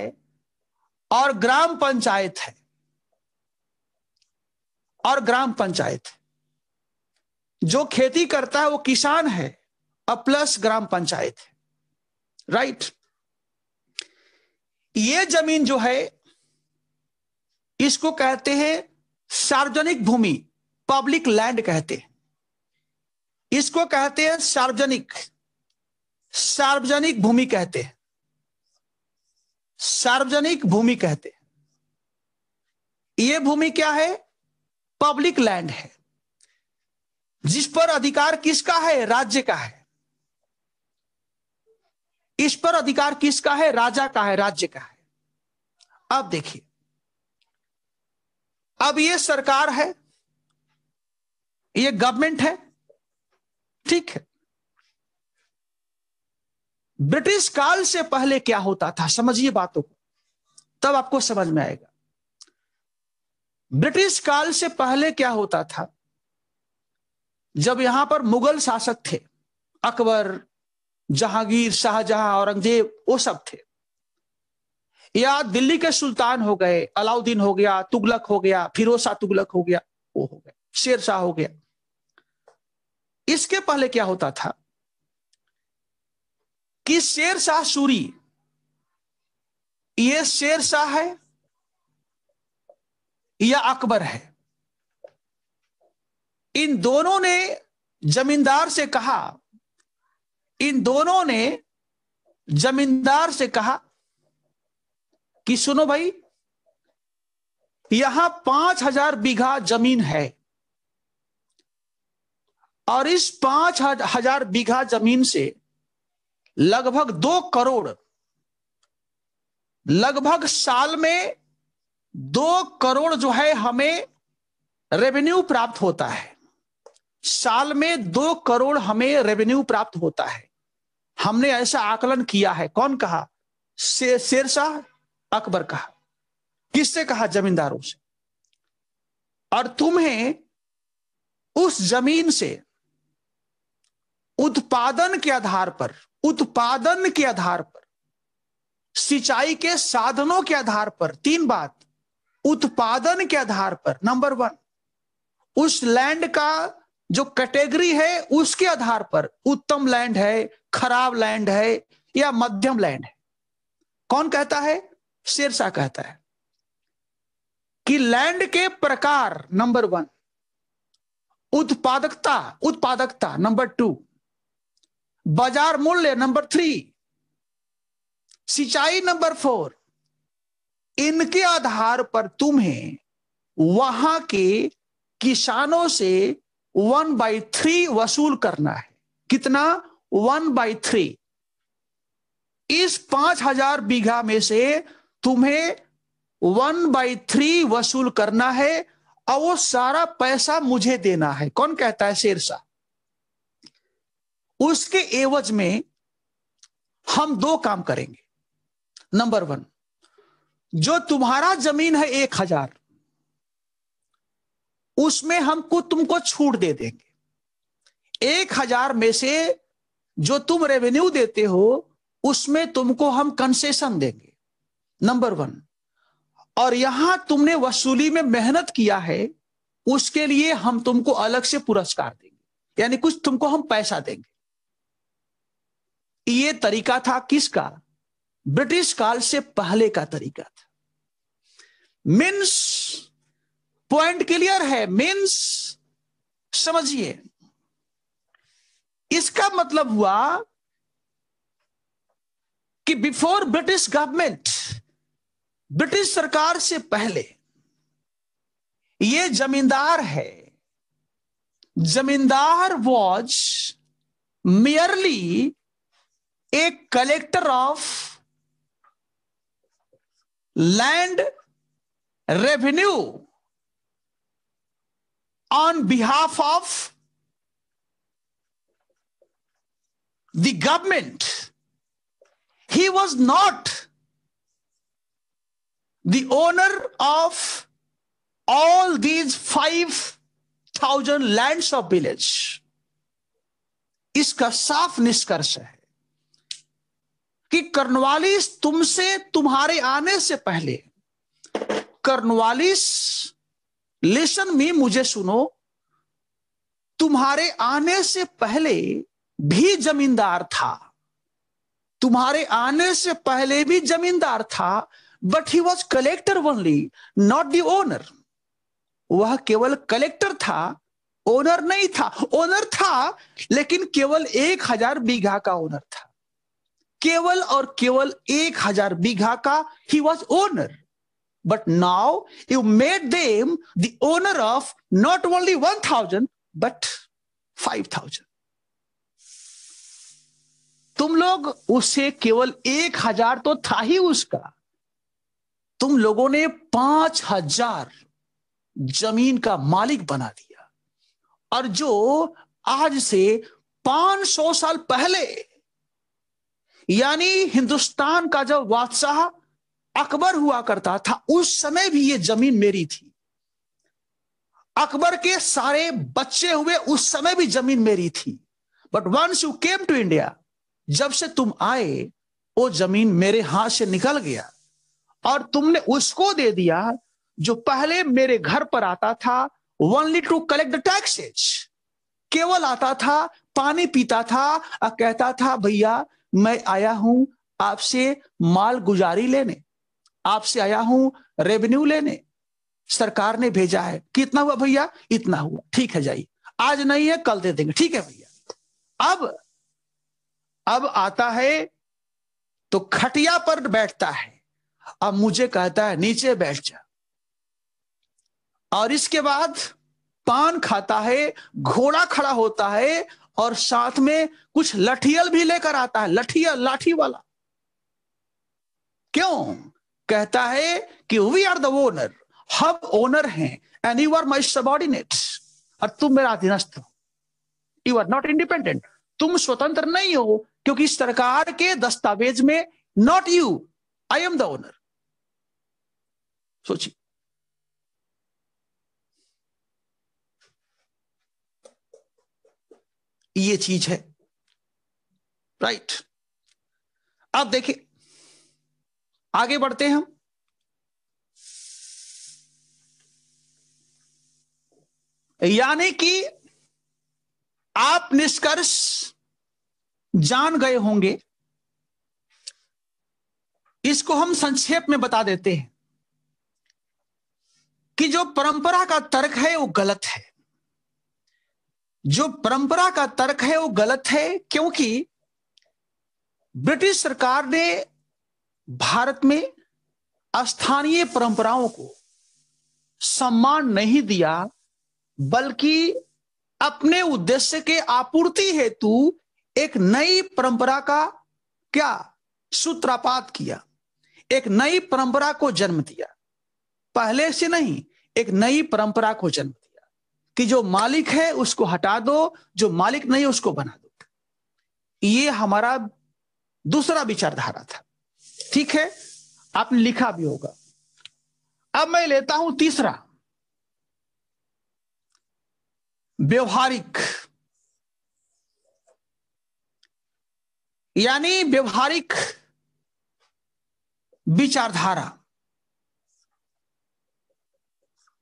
और ग्राम पंचायत है और ग्राम पंचायत है जो खेती करता है वो किसान है और प्लस ग्राम पंचायत है राइट right? ये जमीन जो है इसको कहते हैं सार्वजनिक भूमि पब्लिक लैंड कहते हैं इसको कहते हैं सार्वजनिक सार्वजनिक भूमि कहते हैं सार्वजनिक भूमि कहते हैं ये भूमि क्या है पब्लिक लैंड है जिस पर अधिकार किसका है राज्य का है इस पर अधिकार किसका है राजा का है राज्य का है अब देखिए अब ये सरकार है ये गवर्नमेंट है ठीक है ब्रिटिश काल से पहले क्या होता था समझिए बातों को तब आपको समझ में आएगा ब्रिटिश काल से पहले क्या होता था जब यहां पर मुगल शासक थे अकबर जहांगीर शाहजहां औरंगजेब वो सब थे या दिल्ली के सुल्तान हो गए अलाउद्दीन हो गया तुगलक हो गया फिरोज शाह तुगलक हो गया वो हो गया शेर शाह हो गया इसके पहले क्या होता था कि शेर शाह सूरी ये शेर शाह है या अकबर है इन दोनों ने जमींदार से कहा इन दोनों ने जमींदार से कहा कि सुनो भाई यहां पांच हजार बीघा जमीन है और इस पांच हजार बीघा जमीन से लगभग दो करोड़ लगभग साल में दो करोड़ जो है हमें रेवेन्यू प्राप्त होता है साल में दो करोड़ हमें रेवेन्यू प्राप्त होता है हमने ऐसा आकलन किया है कौन कहा से, शेरशाह अकबर कहा किससे कहा जमींदारों से और तुम्हें उस जमीन से उत्पादन के आधार पर उत्पादन के आधार पर सिंचाई के साधनों के आधार पर तीन बात उत्पादन के आधार पर नंबर वन उस लैंड का जो कैटेगरी है उसके आधार पर उत्तम लैंड है खराब लैंड है या मध्यम लैंड है कौन कहता है शेरशाह कहता है कि लैंड के प्रकार नंबर वन उत्पादकता उत्पादकता नंबर टू बाजार मूल्य नंबर थ्री सिंचाई नंबर फोर इनके आधार पर तुम्हें वहां के किसानों से वन बाई थ्री वसूल करना है कितना वन बाई थ्री इस पांच हजार बीघा में से तुम्हें वन बाई थ्री वसूल करना है और वो सारा पैसा मुझे देना है कौन कहता है शेरशाह उसके एवज में हम दो काम करेंगे नंबर वन जो तुम्हारा जमीन है एक हजार उसमें हमको तुमको छूट दे देंगे एक हजार में से जो तुम रेवेन्यू देते हो उसमें तुमको हम कंसेशन देंगे नंबर वन और यहां तुमने वसूली में मेहनत किया है उसके लिए हम तुमको अलग से पुरस्कार देंगे यानी कुछ तुमको हम पैसा देंगे ये तरीका था किसका ब्रिटिश काल से पहले का तरीका था मीन्स पॉइंट क्लियर है मीन्स समझिए इसका मतलब हुआ कि बिफोर ब्रिटिश गवर्नमेंट ब्रिटिश सरकार से पहले ये जमींदार है zamindar was merely a collector of land revenue on behalf of the government. He was not the owner of all these 5,000 lands of village. इसका साफ निष्कर्ष है कि कर्नवालिस तुमसे तुम्हारे आने से पहले कर्नवालिस लेसन में मुझे सुनो तुम्हारे आने से पहले भी जमींदार था तुम्हारे आने से पहले भी जमींदार था but he was collector only not the owner वह केवल कलेक्टर था ओनर नहीं था ओनर था लेकिन केवल एक हजार बीघा का ओनर था केवल और केवल एक हजार बीघा का he was owner but now you made them the owner of not only one thousand but five thousand तुम लोग उसे केवल एक हजार तो था ही उसका तुम लोगों ने पांच हजार जमीन का मालिक बना दिया और जो आज से पांच सौ साल पहले यानी हिंदुस्तान का जब बादशाह अकबर हुआ करता था उस समय भी ये जमीन मेरी थी अकबर के सारे बच्चे हुए उस समय भी जमीन मेरी थी but once you came to India जब से तुम आए वो जमीन मेरे हाथ से निकल गया और तुमने उसको दे दिया जो पहले मेरे घर पर आता था only to collect the taxes केवल आता था पानी पीता था और कहता था भैया मैं आया हूं आपसे माल गुजारी लेने आपसे आया हूं रेवेन्यू लेने सरकार ने भेजा है कितना हुआ भैया इतना हुआ ठीक है जाइए आज नहीं है कल दे देंगे ठीक है भैया अब अब आता है तो खटिया पर बैठता है अब मुझे कहता है नीचे बैठ जा और इसके बाद पान खाता है घोड़ा खड़ा होता है और साथ में कुछ लठियल भी लेकर आता है लठियल लाठी वाला क्यों कहता है कि वी आर द ओनर हम ओनर हैं and you are my subordinate और तुम मेरा अधीनस्थ हो यू आर नॉट इंडिपेंडेंट तुम स्वतंत्र नहीं हो क्योंकि सरकार के दस्तावेज में not you I am the owner सोचिए ये चीज है राइट अब देखिए आगे बढ़ते हैं हम यानी कि आप निष्कर्ष जान गए होंगे इसको हम संक्षेप में बता देते हैं कि जो परंपरा का तर्क है वो गलत है जो परंपरा का तर्क है वो गलत है क्योंकि ब्रिटिश सरकार ने भारत में स्थानीय परंपराओं को सम्मान नहीं दिया बल्कि अपने उद्देश्य के आपूर्ति हेतु एक नई परंपरा का क्या सूत्रापात किया एक नई परंपरा को जन्म दिया पहले से नहीं एक नई परंपरा को जन्म दिया कि जो मालिक है उसको हटा दो जो मालिक नहीं उसको बना दो ये हमारा दूसरा विचारधारा था ठीक है आपने लिखा भी होगा अब मैं लेता हूं तीसरा व्यवहारिक यानी व्यवहारिक विचारधारा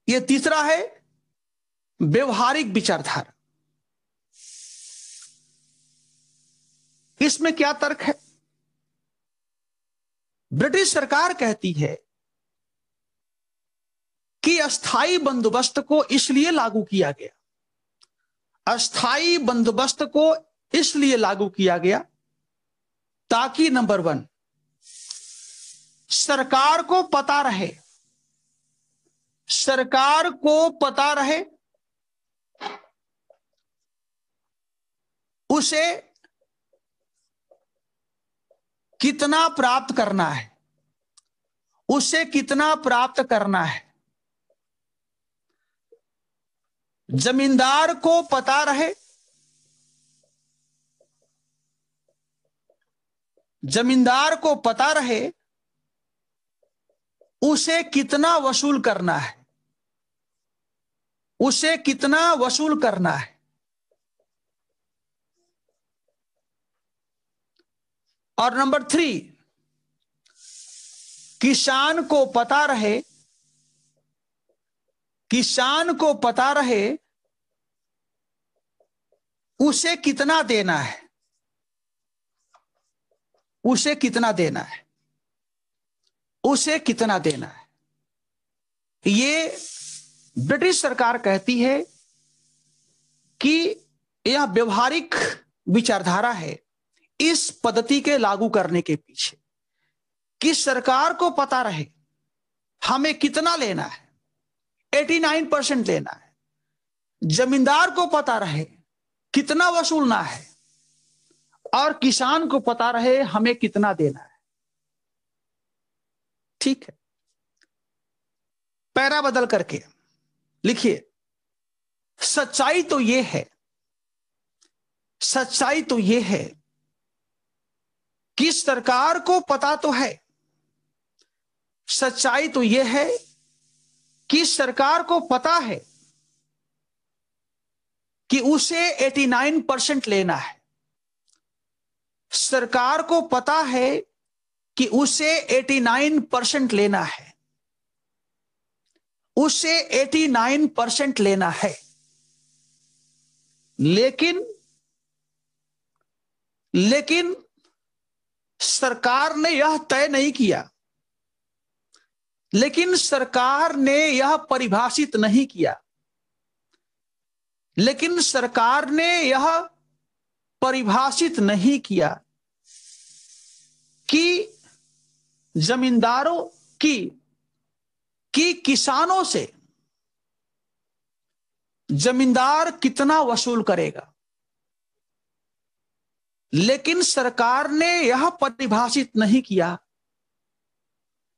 यह तीसरा है व्यवहारिक विचारधारा इसमें क्या तर्क है ब्रिटिश सरकार कहती है कि अस्थाई बंदोबस्त को इसलिए लागू किया गया अस्थाई बंदोबस्त को इसलिए लागू किया गया ताकि नंबर वन सरकार को पता रहे सरकार को पता रहे उसे कितना प्राप्त करना है उसे कितना प्राप्त करना है जमींदार को पता रहे जमींदार को पता रहे उसे कितना वसूल करना है उसे कितना वसूल करना है और नंबर थ्री किसान को पता रहे किसान को पता रहे उसे कितना देना है उसे कितना देना है उसे कितना देना है ये ब्रिटिश सरकार कहती है कि यह व्यवहारिक विचारधारा है इस पद्धति के लागू करने के पीछे कि सरकार को पता रहे हमें कितना लेना है 89 परसेंट लेना है जमींदार को पता रहे कितना वसूलना है और किसान को पता रहे हमें कितना देना है ठीक है पैरा बदल करके लिखिए सच्चाई तो यह है सच्चाई तो यह है कि सरकार को पता तो है सच्चाई तो यह है कि सरकार को पता है कि उसे 89 परसेंट लेना है सरकार को पता है कि उसे 89 परसेंट लेना है उसे 89 परसेंट लेना है लेकिन लेकिन सरकार ने यह तय नहीं किया लेकिन सरकार ने यह परिभाषित नहीं किया लेकिन सरकार ने यह परिभाषित नहीं किया कि जमींदारों की कि किसानों से जमींदार कितना वसूल करेगा लेकिन सरकार ने यह परिभाषित नहीं किया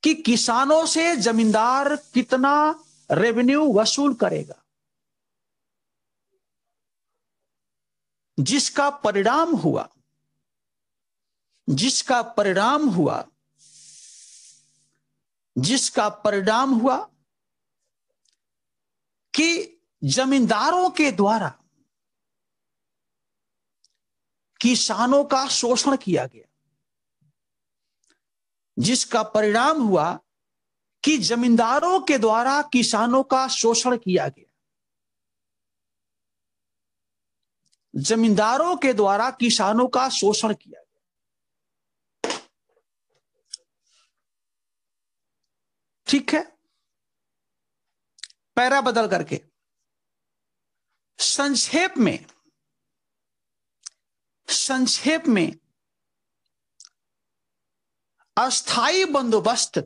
कि किसानों से जमींदार कितना रेवेन्यू वसूल करेगा जिसका परिणाम हुआ जिसका परिणाम हुआ जिसका परिणाम हुआ कि जमींदारों के द्वारा किसानों का शोषण किया गया जिसका परिणाम हुआ कि जमींदारों के द्वारा किसानों का शोषण किया गया जमींदारों के द्वारा किसानों का शोषण किया गया ठीक है पैरा बदल करके संक्षेप में संक्षेप में अस्थाई बंदोबस्त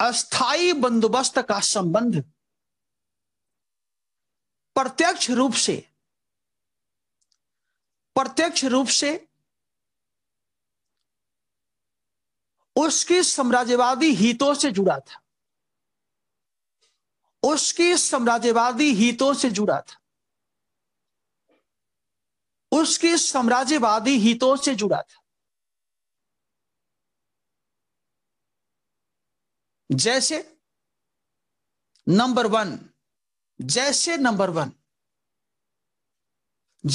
अस्थाई बंदोबस्त का संबंध प्रत्यक्ष रूप से प्रत्यक्ष रूप से उसकी साम्राज्यवादी हितों से जुड़ा था उसकी साम्राज्यवादी हितों से जुड़ा था उसकी साम्राज्यवादी हितों से जुड़ा था जैसे नंबर वन जैसे नंबर वन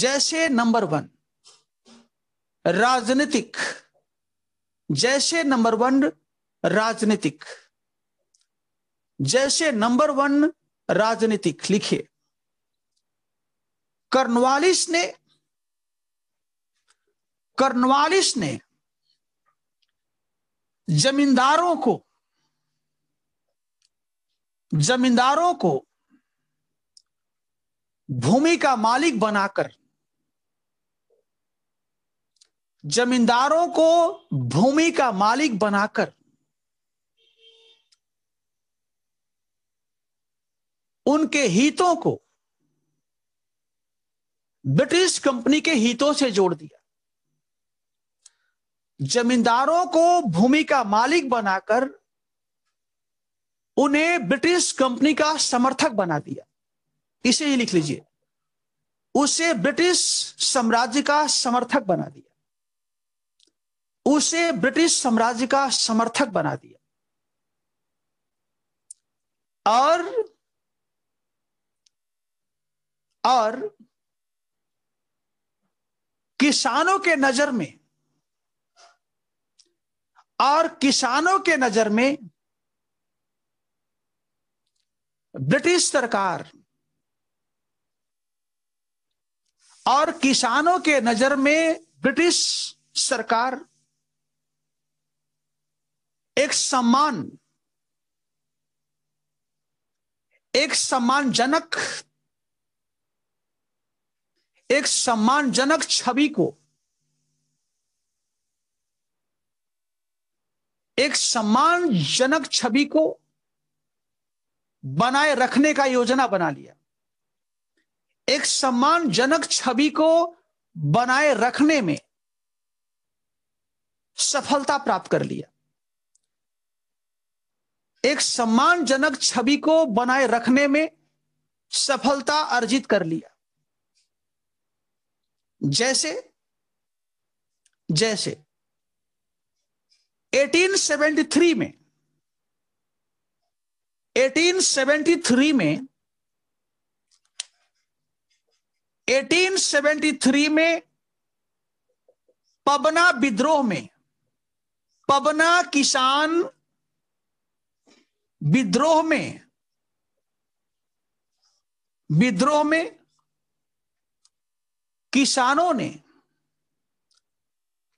जैसे नंबर वन राजनीतिक जैसे नंबर वन राजनीतिक जैसे नंबर वन राजनीतिक लिखे कर्नवालिस ने कर्नवालिस ने जमींदारों को जमींदारों को भूमि का मालिक बनाकर जमींदारों को भूमि का मालिक बनाकर उनके हितों को ब्रिटिश कंपनी के हितों से जोड़ दिया जमींदारों को भूमि का मालिक बनाकर उन्हें ब्रिटिश कंपनी का समर्थक बना दिया इसे ही लिख लीजिए उसे ब्रिटिश साम्राज्य का समर्थक बना दिया उसे ब्रिटिश साम्राज्य का समर्थक बना दिया और और किसानों के नजर में और किसानों के नजर में ब्रिटिश सरकार और किसानों के नजर में ब्रिटिश सरकार एक सम्मान एक सम्मानजनक एक सम्मानजनक छवि को एक सम्मानजनक छवि को बनाए रखने का योजना बना लिया एक सम्मानजनक छवि को बनाए रखने में सफलता प्राप्त कर लिया एक सम्मानजनक छवि को बनाए रखने में सफलता अर्जित कर लिया जैसे जैसे 1873 में 1873 में 1873 में पबना विद्रोह में पबना किसान विद्रोह में विद्रोह में किसानों ने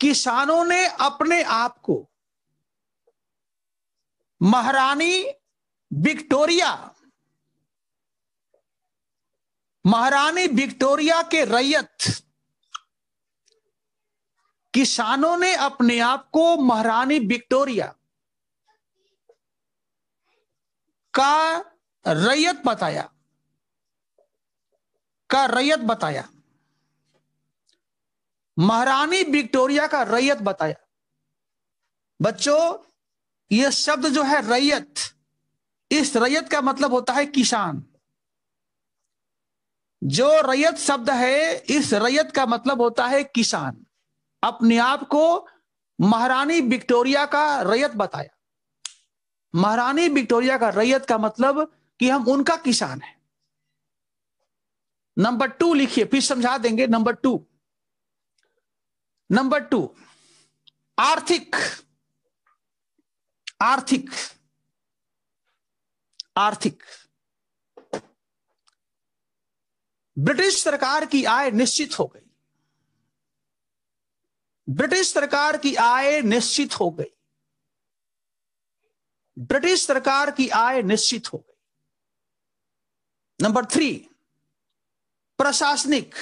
किसानों ने अपने आप को महारानी विक्टोरिया महारानी विक्टोरिया के रैयत किसानों ने अपने आप को महारानी विक्टोरिया का रैयत बताया का रैयत बताया महारानी विक्टोरिया का रैयत बताया बच्चों यह शब्द जो है रैयत इस रैयत का मतलब होता है किसान जो रैयत शब्द है इस रैयत का मतलब होता है किसान अपने आप को महारानी विक्टोरिया का रैयत बताया महारानी विक्टोरिया का रैयत का मतलब कि हम उनका किसान है नंबर टू लिखिए फिर समझा देंगे नंबर टू नंबर टू आर्थिक आर्थिक आर्थिक ब्रिटिश सरकार की आय निश्चित हो गई ब्रिटिश सरकार की आय निश्चित हो गई ब्रिटिश सरकार की आय निश्चित हो गई नंबर थ्री प्रशासनिक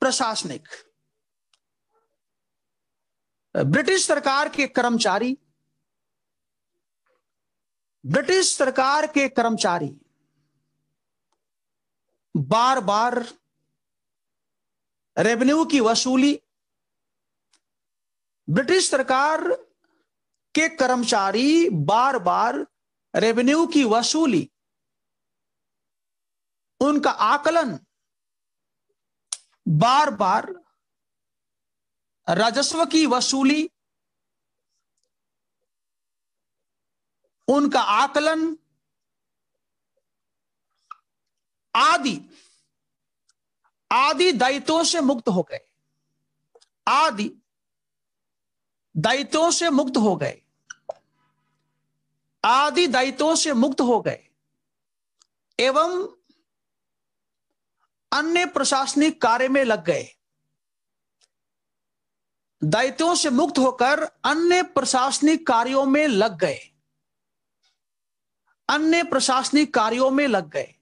प्रशासनिक ब्रिटिश सरकार के कर्मचारी ब्रिटिश सरकार के कर्मचारी बार बार रेवेन्यू की वसूली ब्रिटिश सरकार के कर्मचारी बार बार रेवेन्यू की वसूली उनका आकलन बार बार राजस्व की वसूली उनका आकलन आदि आदि दायित्वों से मुक्त हो गए आदि दायित्वों से मुक्त हो गए आदि दायित्वों से मुक्त हो गए एवं अन्य प्रशासनिक कार्य में लग गए दायित्वों से मुक्त होकर अन्य प्रशासनिक कार्यों में लग गए अन्य प्रशासनिक कार्यों में लग गए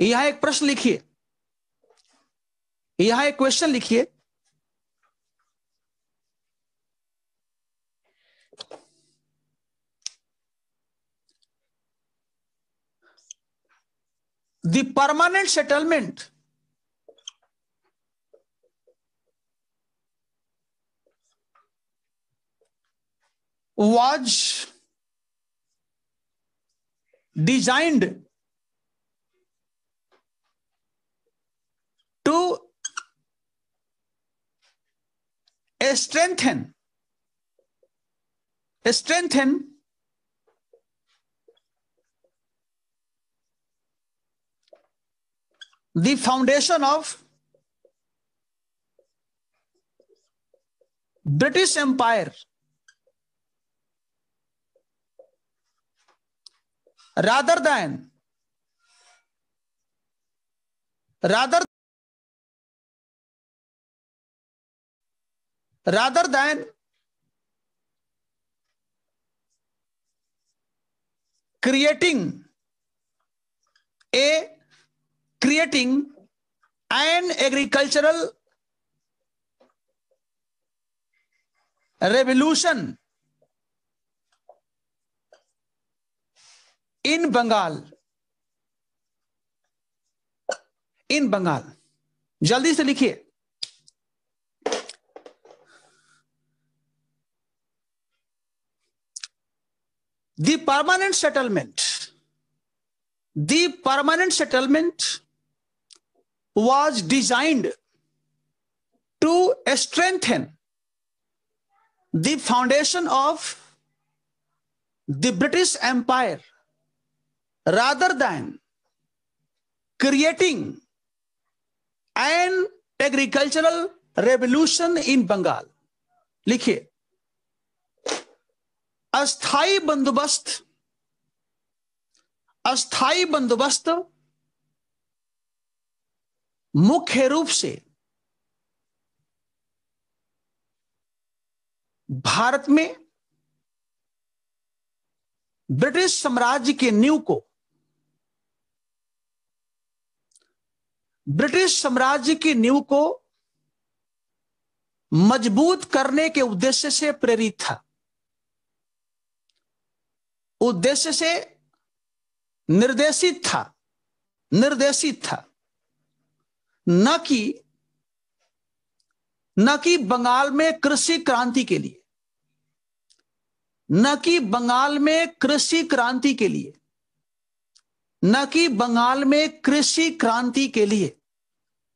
यह एक प्रश्न लिखिए यह एक क्वेश्चन लिखिए the permanent settlement was designed to strengthen strengthen the foundation of British Empire rather than rather rather than creating a creating an agricultural revolution in bengal in bengal जल्दी से लिखिए The permanent settlement, the permanent settlement was designed to strengthen the foundation of the British Empire rather than creating an agricultural revolution in Bengal. लिखिए अस्थाई बंदोबस्त अस्थाई बंदोबस्त मुख्य रूप से भारत में ब्रिटिश साम्राज्य के न्यू को ब्रिटिश साम्राज्य की न्यू को मजबूत करने के उद्देश्य से प्रेरित था उद्देश्य से निर्देशित था निर्देशित था न कि न कि बंगाल में कृषि क्रांति के लिए न कि बंगाल में कृषि क्रांति के लिए न कि बंगाल में कृषि क्रांति के लिए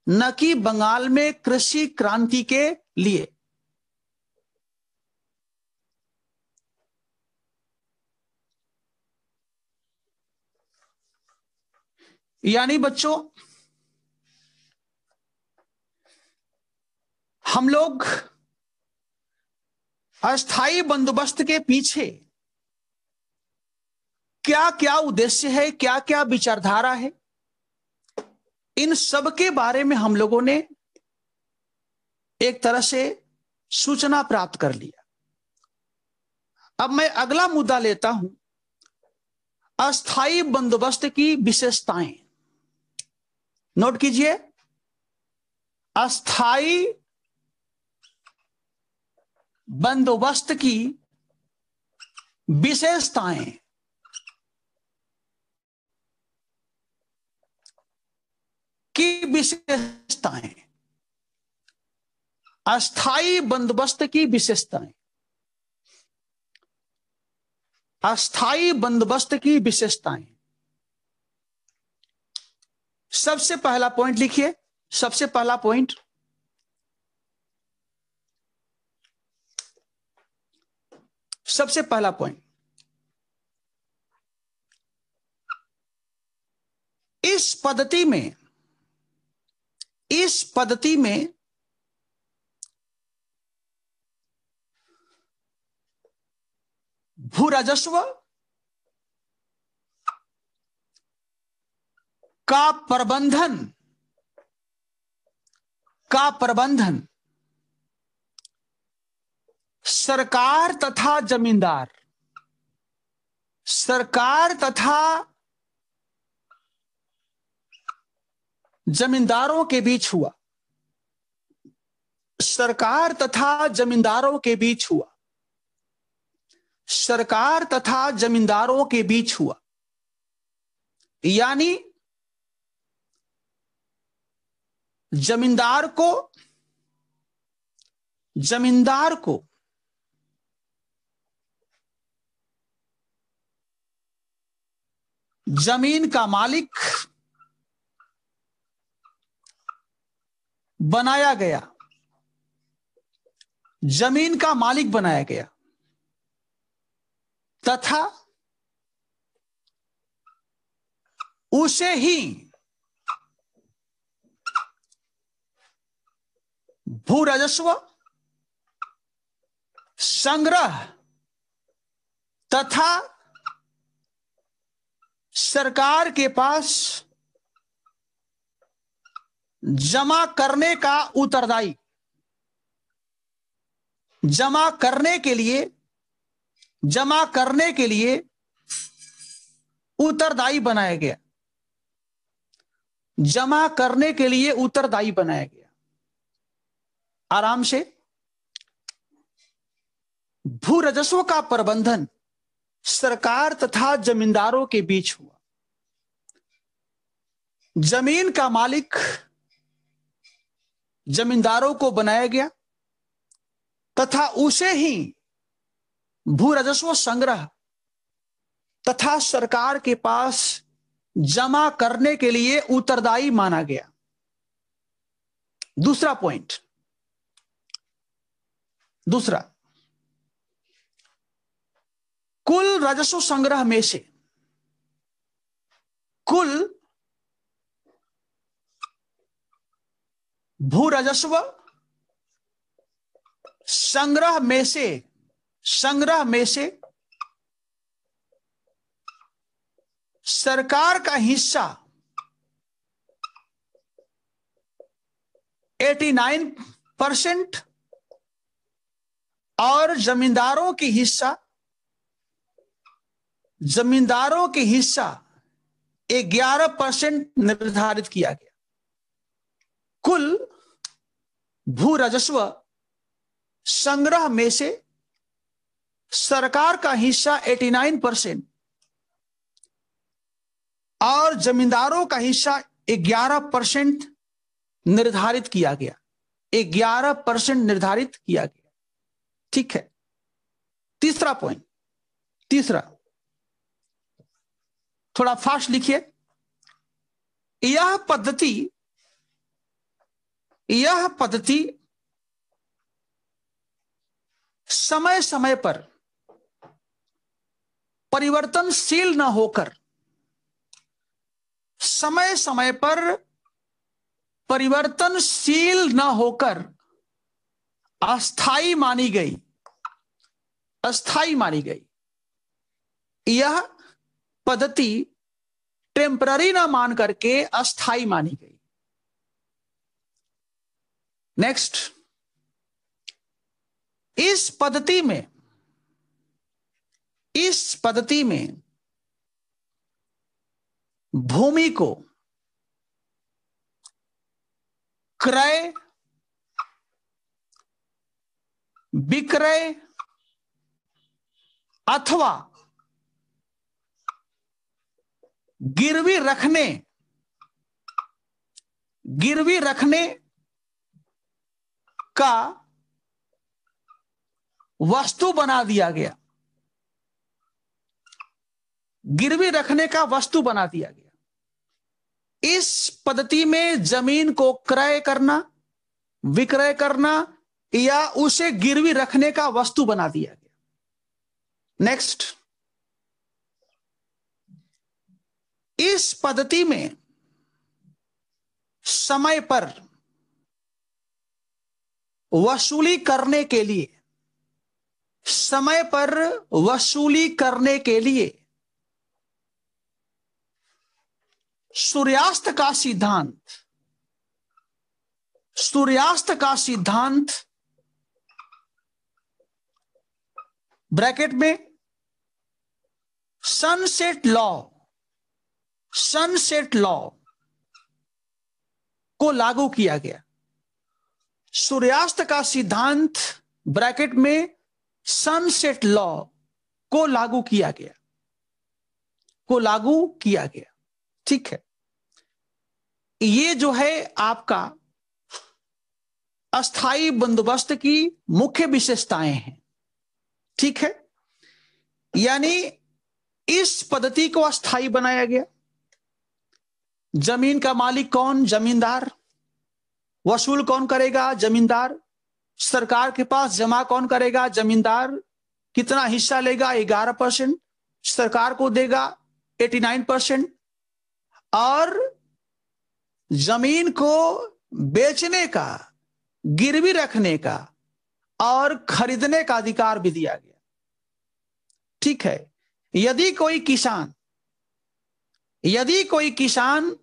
न कि बंगाल में कृषि क्रांति के लिए यानी बच्चों हम लोग अस्थाई बंदोबस्त के पीछे क्या क्या उद्देश्य है क्या क्या विचारधारा है इन सब के बारे में हम लोगों ने एक तरह से सूचना प्राप्त कर लिया अब मैं अगला मुद्दा लेता हूं अस्थाई बंदोबस्त की विशेषताएं नोट कीजिए अस्थाई बंदोबस्त की विशेषताएं की विशेषताएं अस्थाई बंदोबस्त की विशेषताएं अस्थाई बंदोबस्त की विशेषताएं सबसे पहला पॉइंट लिखिए सबसे पहला पॉइंट सबसे पहला पॉइंट इस पद्धति में इस पद्धति में भू राजस्व का प्रबंधन का प्रबंधन सरकार तथा जमींदार सरकार तथा जमींदारों के बीच हुआ सरकार तथा जमींदारों के बीच हुआ सरकार तथा जमींदारों के बीच हुआ यानी जमींदार को जमींदार को जमीन का मालिक बनाया गया जमीन का मालिक बनाया गया तथा उसे ही भू राजस्व संग्रह तथा सरकार के पास जमा करने का उत्तरदायी जमा करने के लिए जमा करने के लिए उत्तरदायी बनाया गया जमा करने के लिए उत्तरदायी बनाया गया आराम से भू राजस्व का प्रबंधन सरकार तथा जमींदारों के बीच हुआ जमीन का मालिक जमींदारों को बनाया गया तथा उसे ही भू राजस्व संग्रह तथा सरकार के पास जमा करने के लिए उत्तरदायी माना गया दूसरा पॉइंट दूसरा कुल राजस्व संग्रह में से कुल भू राजस्व संग्रह में से संग्रह में से सरकार का हिस्सा 89 परसेंट और जमींदारों की हिस्सा जमींदारों की हिस्सा 11 परसेंट निर्धारित किया गया कुल भू राजस्व संग्रह में से सरकार का हिस्सा 89 परसेंट और जमींदारों का हिस्सा 11 परसेंट निर्धारित किया गया 11 परसेंट निर्धारित किया गया ठीक है तीसरा पॉइंट तीसरा थोड़ा फास्ट लिखिए यह पद्धति यह पद्धति समय समय पर परिवर्तनशील न होकर समय समय पर परिवर्तनशील न होकर अस्थाई मानी गई अस्थाई मानी गई यह पद्धति टेम्पररी ना मान करके अस्थाई मानी गई नेक्स्ट इस पद्धति में इस पद्धति में भूमि को क्रय विक्रय अथवा गिरवी रखने गिरवी रखने का वस्तु बना दिया गया गिरवी रखने का वस्तु बना दिया गया इस पद्धति में जमीन को क्रय करना विक्रय करना या उसे गिरवी रखने का वस्तु बना दिया गया नेक्स्ट इस पद्धति में समय पर वसूली करने के लिए समय पर वसूली करने के लिए सूर्यास्त का सिद्धांत सूर्यास्त का सिद्धांत ब्रैकेट में सनसेट लॉ सनसेट लॉ को लागू किया गया सूर्यास्त का सिद्धांत ब्रैकेट में सनसेट लॉ को लागू किया गया को लागू किया गया ठीक है ये जो है आपका अस्थाई बंदोबस्त की मुख्य विशेषताएं हैं ठीक है यानी इस पद्धति को अस्थाई बनाया गया जमीन का मालिक कौन जमींदार वसूल कौन करेगा जमींदार सरकार के पास जमा कौन करेगा जमींदार कितना हिस्सा लेगा ग्यारह परसेंट सरकार को देगा एटी नाइन परसेंट और जमीन को बेचने का गिरवी रखने का और खरीदने का अधिकार भी दिया गया ठीक है यदि कोई किसान यदि कोई किसान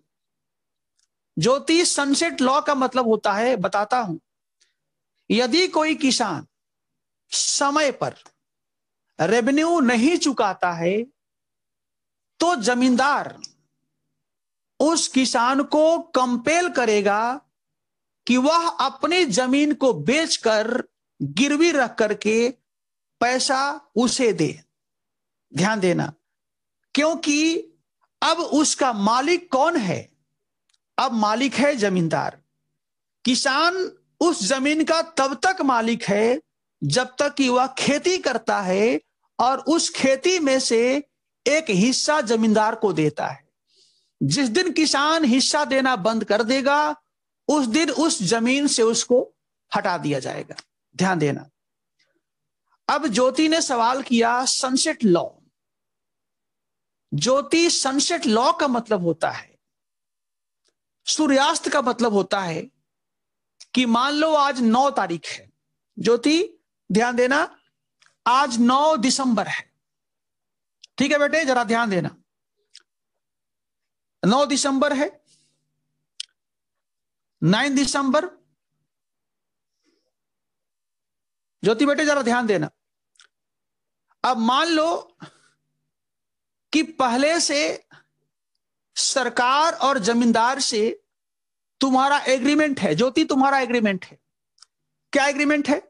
ज्योति सनसेट लॉ का मतलब होता है बताता हूं यदि कोई किसान समय पर रेवेन्यू नहीं चुकाता है तो जमींदार उस किसान को कंपेल करेगा कि वह अपनी जमीन को बेचकर गिरवी रख करके पैसा उसे दे ध्यान देना क्योंकि अब उसका मालिक कौन है अब मालिक है जमींदार किसान उस जमीन का तब तक मालिक है जब तक कि वह खेती करता है और उस खेती में से एक हिस्सा जमींदार को देता है जिस दिन किसान हिस्सा देना बंद कर देगा उस दिन उस जमीन से उसको हटा दिया जाएगा ध्यान देना अब ज्योति ने सवाल किया sunset law Jyoti sunset law का मतलब होता है सूर्यास्त का मतलब होता है कि मान लो आज नौ तारीख है ज्योति ध्यान देना आज नौ दिसंबर है ठीक है बेटे जरा ध्यान देना नौ दिसंबर है नाइन दिसंबर ज्योति बेटे जरा ध्यान देना अब मान लो कि पहले से सरकार और जमींदार से तुम्हारा एग्रीमेंट है ज्योति तुम्हारा एग्रीमेंट है क्या एग्रीमेंट है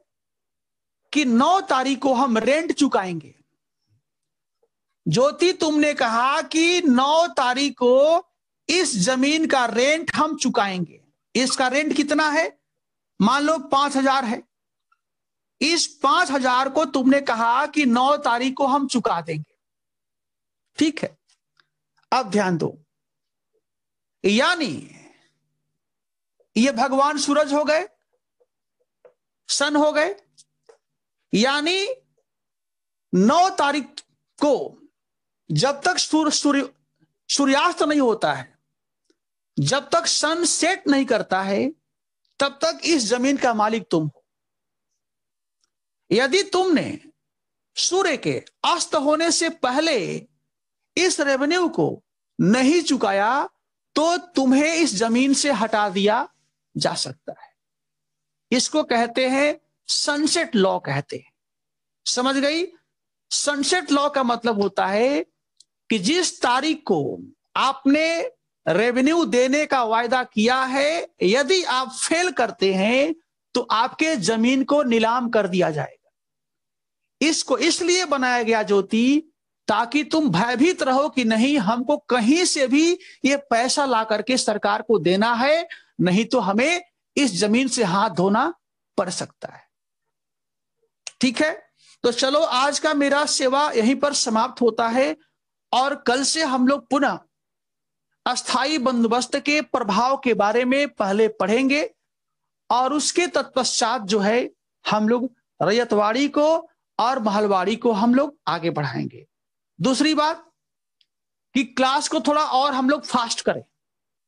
कि 9 तारीख को हम रेंट चुकाएंगे ज्योति तुमने कहा कि 9 तारीख को इस जमीन का रेंट हम चुकाएंगे इसका रेंट कितना है मान लो पांच हजार है इस पांच हजार को तुमने कहा कि नौ तारीख को हम चुका देंगे ठीक है अब ध्यान दो यानी ये भगवान सूरज हो गए सन हो गए यानी नौ तारीख को जब तक सूर्य सूर्य सूर्यास्त नहीं होता है जब तक सन सेट नहीं करता है तब तक इस जमीन का मालिक तुम हो यदि तुमने सूर्य के अस्त होने से पहले इस रेवेन्यू को नहीं चुकाया तो तुम्हें इस जमीन से हटा दिया जा सकता है इसको कहते हैं सनसेट लॉ कहते हैं समझ गई सनसेट लॉ का मतलब होता है कि जिस तारीख को आपने रेवेन्यू देने का वायदा किया है यदि आप फेल करते हैं तो आपके जमीन को नीलाम कर दिया जाएगा इसको इसलिए बनाया गया ज्योति ताकि तुम भयभीत रहो कि नहीं हमको कहीं से भी ये पैसा ला करके सरकार को देना है नहीं तो हमें इस जमीन से हाथ धोना पड़ सकता है ठीक है तो चलो आज का मेरा सेवा यहीं पर समाप्त होता है और कल से हम लोग पुनः अस्थाई बंदोबस्त के प्रभाव के बारे में पहले पढ़ेंगे और उसके तत्पश्चात जो है हम लोग रैयतवाड़ी को और महलवाड़ी को हम लोग आगे बढ़ाएंगे दूसरी बात कि क्लास को थोड़ा और हम लोग फास्ट करें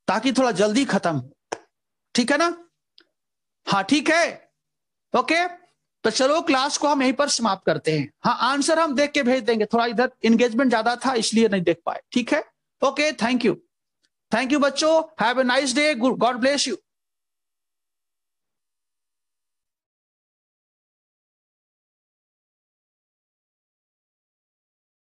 ताकि थोड़ा जल्दी खत्म हो ठीक है ना हाँ ठीक है ओके तो चलो क्लास को हम यहीं पर समाप्त करते हैं हाँ आंसर हम देख के भेज देंगे थोड़ा इधर एंगेजमेंट ज्यादा था इसलिए नहीं देख पाए ठीक है okay thank you thank you बच्चों have a nice day God bless you